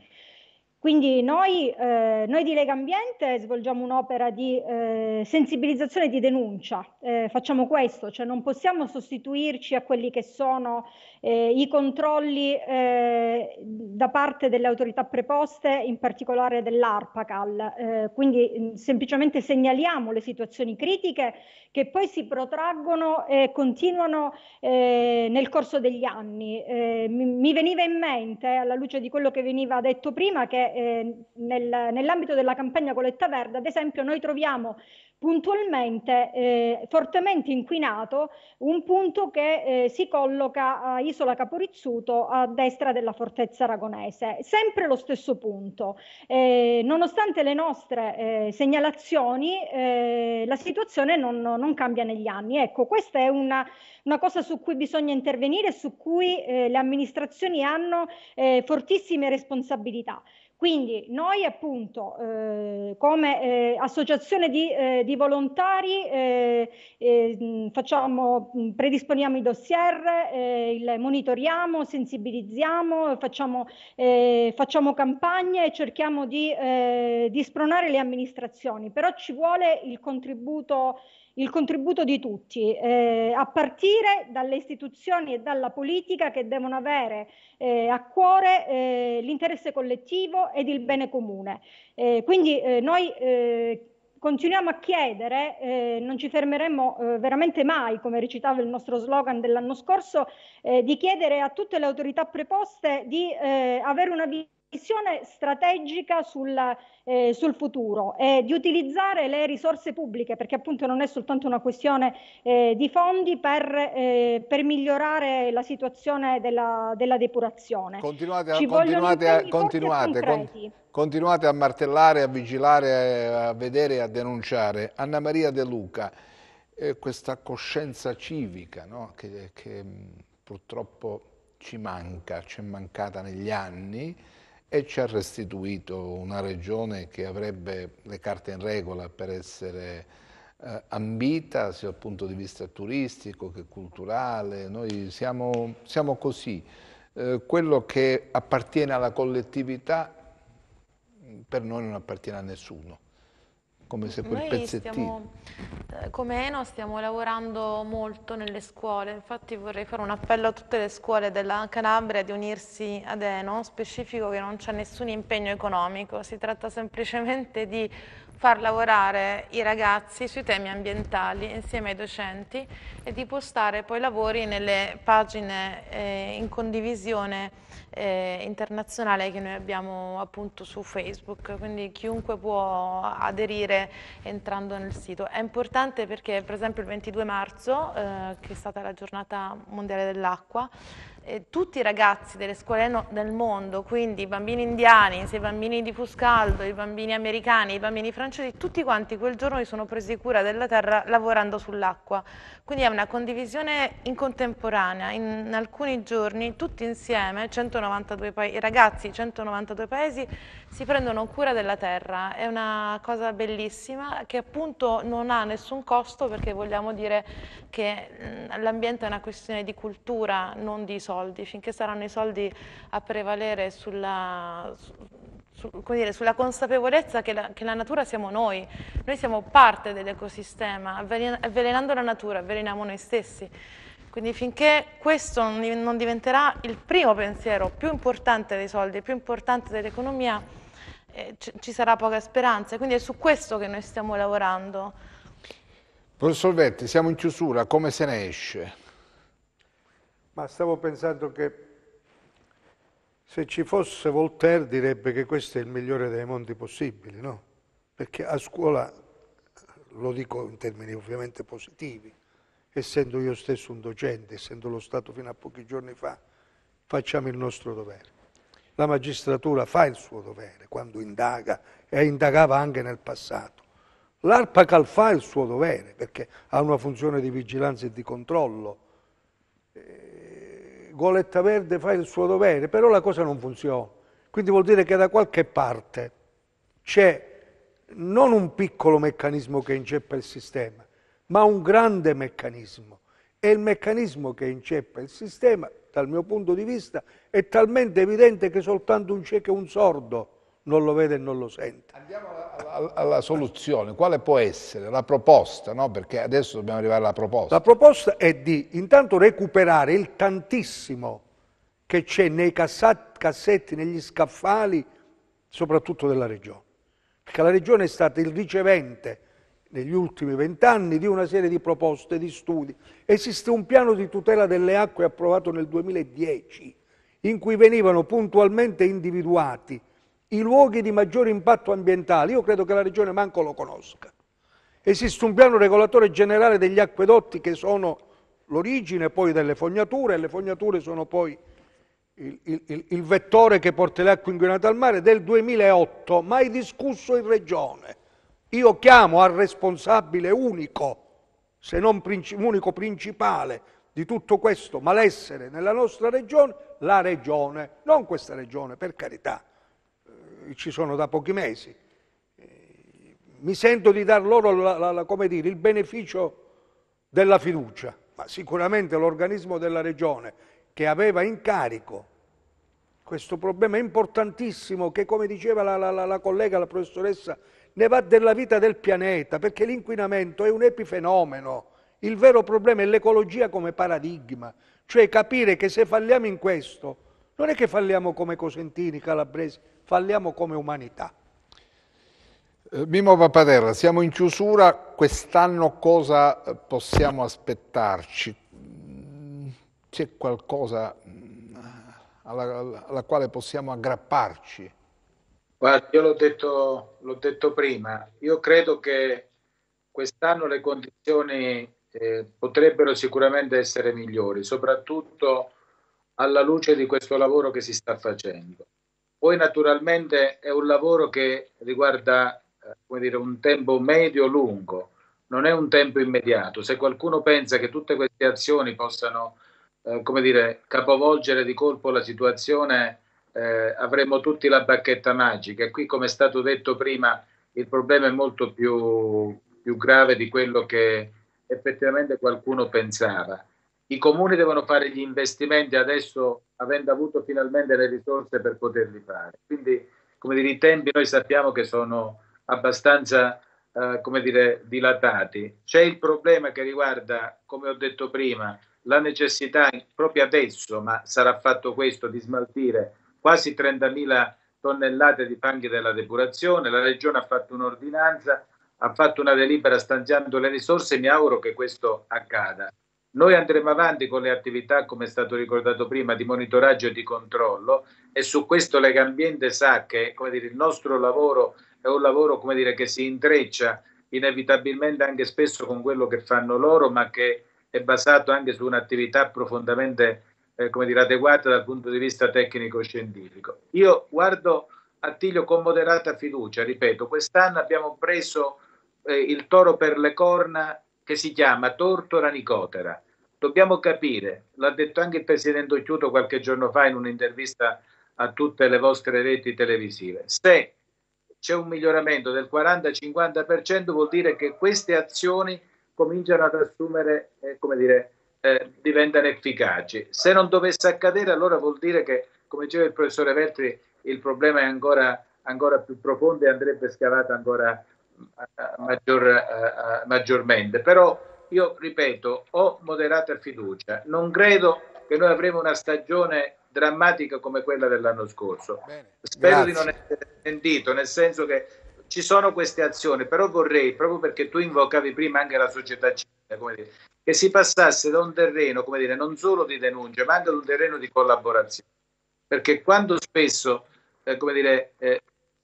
Quindi noi, eh, noi, di Lega Ambiente svolgiamo un'opera di eh, sensibilizzazione e di denuncia, eh, facciamo questo, cioè non possiamo sostituirci a quelli che sono eh, i controlli eh, da parte delle autorità preposte, in particolare dell'ARPACAL, eh, quindi mm, semplicemente segnaliamo le situazioni critiche che poi si protraggono e continuano nel corso degli anni. Mi, mi veniva in mente, alla luce di quello che veniva detto prima, che eh, nel, nell'ambito della campagna Coletta Verde, ad esempio, noi troviamo puntualmente eh, fortemente inquinato un punto che eh, si colloca a Isola Caporizzuto a destra della fortezza aragonese. Sempre lo stesso punto. Eh, nonostante le nostre eh, segnalazioni, eh, la situazione non, non, cambia negli anni. Ecco, questa è una, una, cosa su cui bisogna intervenire e su cui eh, le amministrazioni hanno fortissime responsabilità. Quindi noi appunto eh, come eh, associazione di, eh, di volontari eh, eh, facciamo, mm, predisponiamo i dossier, eh, il monitoriamo, sensibilizziamo, facciamo, facciamo, campagne e cerchiamo di, di, spronare le amministrazioni, però ci vuole il contributo il contributo di tutti, eh, a partire dalle istituzioni e dalla politica che devono avere eh, a cuore eh, l'interesse collettivo ed il bene comune. Eh, quindi eh, noi eh, continuiamo a chiedere, eh, non ci fermeremo eh, veramente mai, come recitava il nostro slogan dell'anno scorso, eh, di chiedere a tutte le autorità preposte di avere una visione visione strategica sul, eh, sul futuro e di utilizzare le risorse pubbliche, perché appunto non è soltanto una questione eh, di fondi, per, eh, per, migliorare la situazione della, della depurazione. Continuate, Ci continuate, a, continuate, con, continuate a martellare, a vigilare, a vedere e a denunciare. Anna Maria De Luca, eh, questa coscienza civica no? che, che purtroppo ci manca, ci è mancata negli anni, e ci ha restituito una regione che avrebbe le carte in regola per essere eh, ambita sia dal punto di vista turistico che culturale. Noi siamo, siamo così. Eh, quello che appartiene alla collettività per noi non appartiene a nessuno come se quel pezzettino. Stiamo, eh, come Eno stiamo lavorando molto nelle scuole, infatti vorrei fare un appello a tutte le scuole della Calabria di unirsi ad Eno, specifico che non c'è nessun impegno economico, si tratta semplicemente di far lavorare i ragazzi sui temi ambientali insieme ai docenti e di postare poi lavori nelle pagine eh, in condivisione eh, internazionale che noi abbiamo appunto su Facebook, quindi chiunque può aderire entrando nel sito. È importante perché per esempio il 22 marzo, eh, che è stata la giornata mondiale dell'acqua, eh, tutti i ragazzi delle scuole no, del mondo, quindi i bambini indiani, se i bambini di Fuscaldo, i bambini americani, i bambini francesi, tutti quanti quel giorno si sono presi cura della terra lavorando sull'acqua. Quindi è una condivisione in contemporanea, in, in alcuni giorni tutti insieme, 192 ragazzi, 192 paesi si prendono cura della terra, è una cosa bellissima che appunto non ha nessun costo perché vogliamo dire che mm, l'ambiente è una questione di cultura, non di soldi, finché saranno i soldi a prevalere sulla, su, su, dire, sulla consapevolezza che la, che la, natura siamo noi, noi siamo parte dell'ecosistema, avvelenando la natura avveleniamo noi stessi. Quindi finché questo non diventerà il primo pensiero più importante dei soldi, più importante dell'economia, eh, ci sarà poca speranza. Quindi è su questo che noi stiamo lavorando. Professor Vetti, siamo in chiusura, come se ne esce? Ma stavo pensando che se ci fosse Voltaire direbbe che questo è il migliore dei mondi possibili, no? Perché a scuola, lo dico in termini ovviamente positivi, essendo io stesso un docente, essendo lo stato fino a pochi giorni fa, facciamo il nostro dovere la magistratura fa il suo dovere quando indaga e indagava anche nel passato. L'ARPACAL fa il suo dovere perché ha una funzione di vigilanza e di controllo. Eh, Goletta Verde fa il suo dovere, però la cosa non funziona. Quindi vuol dire che da qualche parte c'è non un piccolo meccanismo che inceppa il sistema, ma un grande meccanismo. E il meccanismo che inceppa il sistema dal mio punto di vista, è talmente evidente che soltanto un cieco e un sordo non lo vede e non lo sente. Andiamo alla, alla, alla soluzione. Quale può essere la proposta? No? Perché adesso dobbiamo arrivare alla proposta. La proposta è di intanto recuperare il tantissimo che c'è nei cassetti, negli scaffali, soprattutto della Regione. Perché la Regione è stata il ricevente negli ultimi vent'anni di una serie di proposte, di studi. Esiste un piano di tutela delle acque approvato nel 2010 in cui venivano puntualmente individuati i luoghi di maggiore impatto ambientale. Io credo che la Regione manco lo conosca. Esiste un piano regolatore generale degli acquedotti che sono l'origine poi delle fognature e le fognature sono poi il, il, il vettore che porta le acque inquinate al mare del 2008, mai discusso in Regione io chiamo al responsabile unico, se non princip- unico principale, di tutto questo malessere nella nostra regione, la regione, non questa regione, per carità, eh, ci sono da pochi mesi. Eh, mi sento di dar loro la, la, la, dire, il beneficio della fiducia, ma sicuramente l'organismo della regione che aveva in carico questo problema importantissimo che, come diceva la collega, la professoressa, ne va della vita del pianeta, perché l'inquinamento è un epifenomeno. Il vero problema è l'ecologia come paradigma, cioè capire che se falliamo in questo, non è che falliamo come cosentini, calabresi, falliamo come umanità. Eh, Mimo Papaterra, siamo in chiusura, quest'anno cosa possiamo aspettarci? C'è qualcosa mm, alla, alla quale possiamo aggrapparci? Guarda, io l'ho detto, l'ho detto prima, io credo che quest'anno le condizioni eh, potrebbero sicuramente essere migliori, soprattutto alla luce di questo lavoro che si sta facendo. Poi naturalmente è un lavoro che riguarda eh, dire, un tempo medio-lungo, non è un tempo immediato. Se qualcuno pensa che tutte queste azioni possano eh, dire, capovolgere di colpo la situazione eh, avremo tutti la bacchetta magica. Qui, come è stato detto prima, il problema è molto più, più grave di quello che effettivamente qualcuno pensava. I comuni devono fare gli investimenti adesso, avendo avuto finalmente le risorse per poterli fare. Quindi, come dire, i tempi noi sappiamo che sono abbastanza Uh, come dire, dilatati. C'è il problema che riguarda, come ho detto prima, la necessità proprio adesso, ma sarà fatto questo, di smaltire quasi 30.000 tonnellate di fanghi della depurazione, la Regione ha fatto un'ordinanza, ha fatto una delibera stanziando le risorse, mi auguro che questo accada. Noi andremo avanti con le attività, come è stato ricordato prima, di monitoraggio e di controllo e su questo Legambiente sa che dire, il nostro lavoro è un lavoro dire, che si intreccia inevitabilmente anche spesso con quello che fanno loro, ma che è basato anche su un'attività profondamente eh, come dire, adeguate dal punto di vista tecnico-scientifico. Io guardo Attilio con moderata fiducia, ripeto, quest'anno abbiamo preso eh, il toro per le corna che si chiama Tortora Nicotera. Dobbiamo capire, l'ha detto anche il Presidente Occhiuto qualche giorno fa in un'intervista a tutte le vostre reti televisive, se c'è un miglioramento del 40-50% vuol dire che queste azioni cominciano ad assumere, eh, come dire, eh, diventano efficaci. Se non dovesse accadere, allora vuol dire che, come diceva il professore Vertri, il problema è ancora, ancora più profondo e andrebbe scavato ancora uh, maggior, uh, uh, maggiormente. Però io ripeto, ho moderata fiducia. Non credo che noi avremo una stagione drammatica come quella dell'anno scorso. Bene, Spero grazie. di non essere sentito, nel senso che ci sono queste azioni, però vorrei, proprio perché tu invocavi prima anche la società civile, dire, che si passasse da un terreno, come dire, non solo di denuncia, ma anche da un terreno di collaborazione. Perché quando spesso, eh, come dire, eh,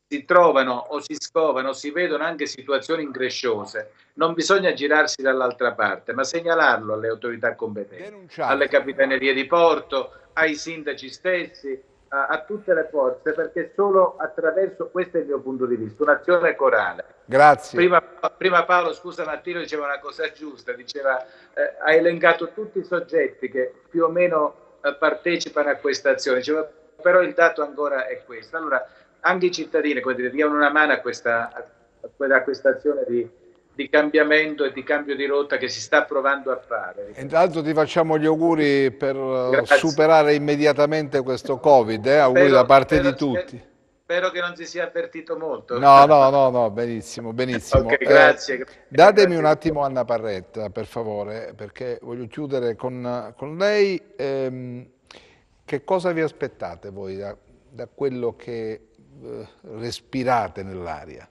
si trovano o si scovano, si vedono anche situazioni incresciose, non bisogna girarsi dall'altra parte, ma segnalarlo alle autorità competenti, alle capitanerie di porto, ai sindaci stessi, a, a, tutte le forze perché solo attraverso, questo è il mio punto di vista, un'azione corale. Grazie. Prima, prima Paolo, scusa Mattino, diceva una cosa giusta, diceva eh, ha elencato tutti i soggetti che più o meno eh, partecipano a questa azione, diceva, però il dato ancora è questo. Allora, anche i cittadini, come dire, diano una mano a questa, a, a questa azione di di cambiamento e di cambio di rotta che si sta provando a fare. Intanto ti facciamo gli auguri per eh, Grazie. superare immediatamente questo Covid, eh? auguri spero, da parte spero, di tutti. Spero che non si sia avvertito molto. No, no, no, no benissimo, benissimo. Okay, grazie. Eh, datemi un attimo Anna Parretta, per favore, perché voglio chiudere con, con lei. Ehm, che cosa vi aspettate voi da, da quello che eh, respirate nell'aria?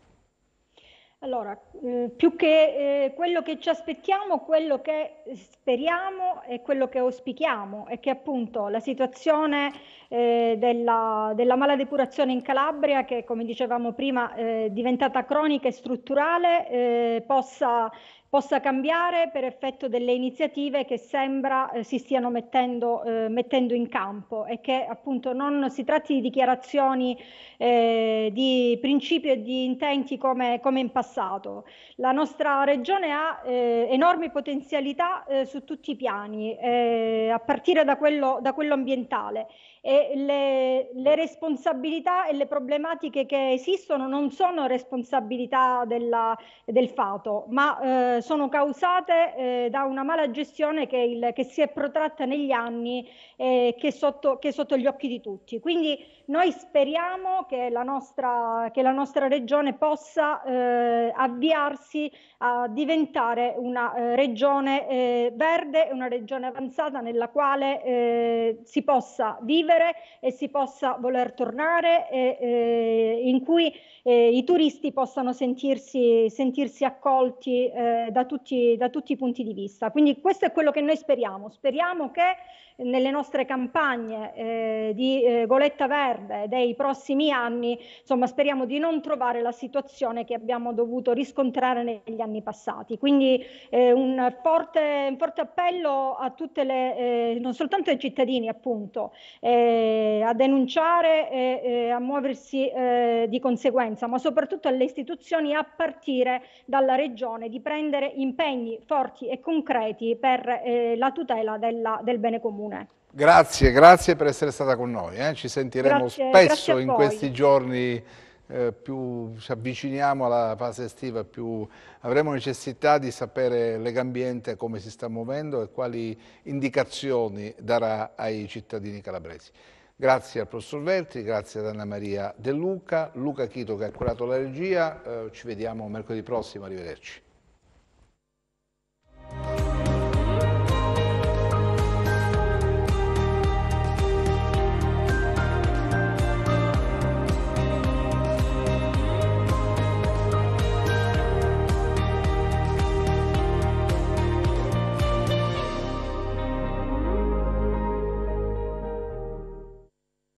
Allora, mm, più che eh, quello che ci aspettiamo, quello che speriamo e quello che auspichiamo è che appunto la situazione eh, della, della mala depurazione in Calabria, che come dicevamo prima è eh, diventata cronica e strutturale, possa possa cambiare per effetto delle iniziative che sembra eh, si stiano mettendo, eh, mettendo, in campo e che appunto non si tratti di dichiarazioni eh, di principio e di intenti come, come, in passato. La nostra regione ha eh, enormi potenzialità eh, su tutti i piani, eh, a partire da quello, da quello ambientale e le, le, responsabilità e le problematiche che esistono non sono responsabilità della, del fato, ma sono causate eh, da una mala gestione che, il, che, si è protratta negli anni eh, che, che è sotto gli occhi di tutti. Quindi noi speriamo che la nostra, che la nostra regione possa eh, avviarsi a diventare una eh, regione eh, verde, una regione avanzata nella quale eh, si possa vivere e si possa voler tornare, e, eh, in cui eh, i turisti possano sentirsi, sentirsi accolti eh, da, tutti, da tutti i punti di vista. Quindi questo è quello che noi speriamo. Speriamo che nelle nostre campagne eh, di eh, goletta verde dei prossimi anni, insomma speriamo di non trovare la situazione che abbiamo dovuto riscontrare negli anni passati. Quindi eh, un, forte, un, forte, appello a tutte le, eh, non soltanto ai cittadini appunto, eh, a denunciare e eh, a muoversi di conseguenza, ma soprattutto alle istituzioni a partire dalla Regione di prendere impegni forti e concreti per la tutela della, del bene comune comune. Grazie, grazie per essere stata con noi. Eh. Ci sentiremo grazie, spesso grazie in questi giorni. Eh, più ci avviciniamo alla fase estiva, più avremo necessità di sapere Legambiente come si sta muovendo e quali indicazioni darà ai cittadini calabresi. Grazie al professor Veltri, grazie ad Anna Maria De Luca, Luca Chito che ha curato la regia, eh, ci vediamo mercoledì prossimo, arrivederci.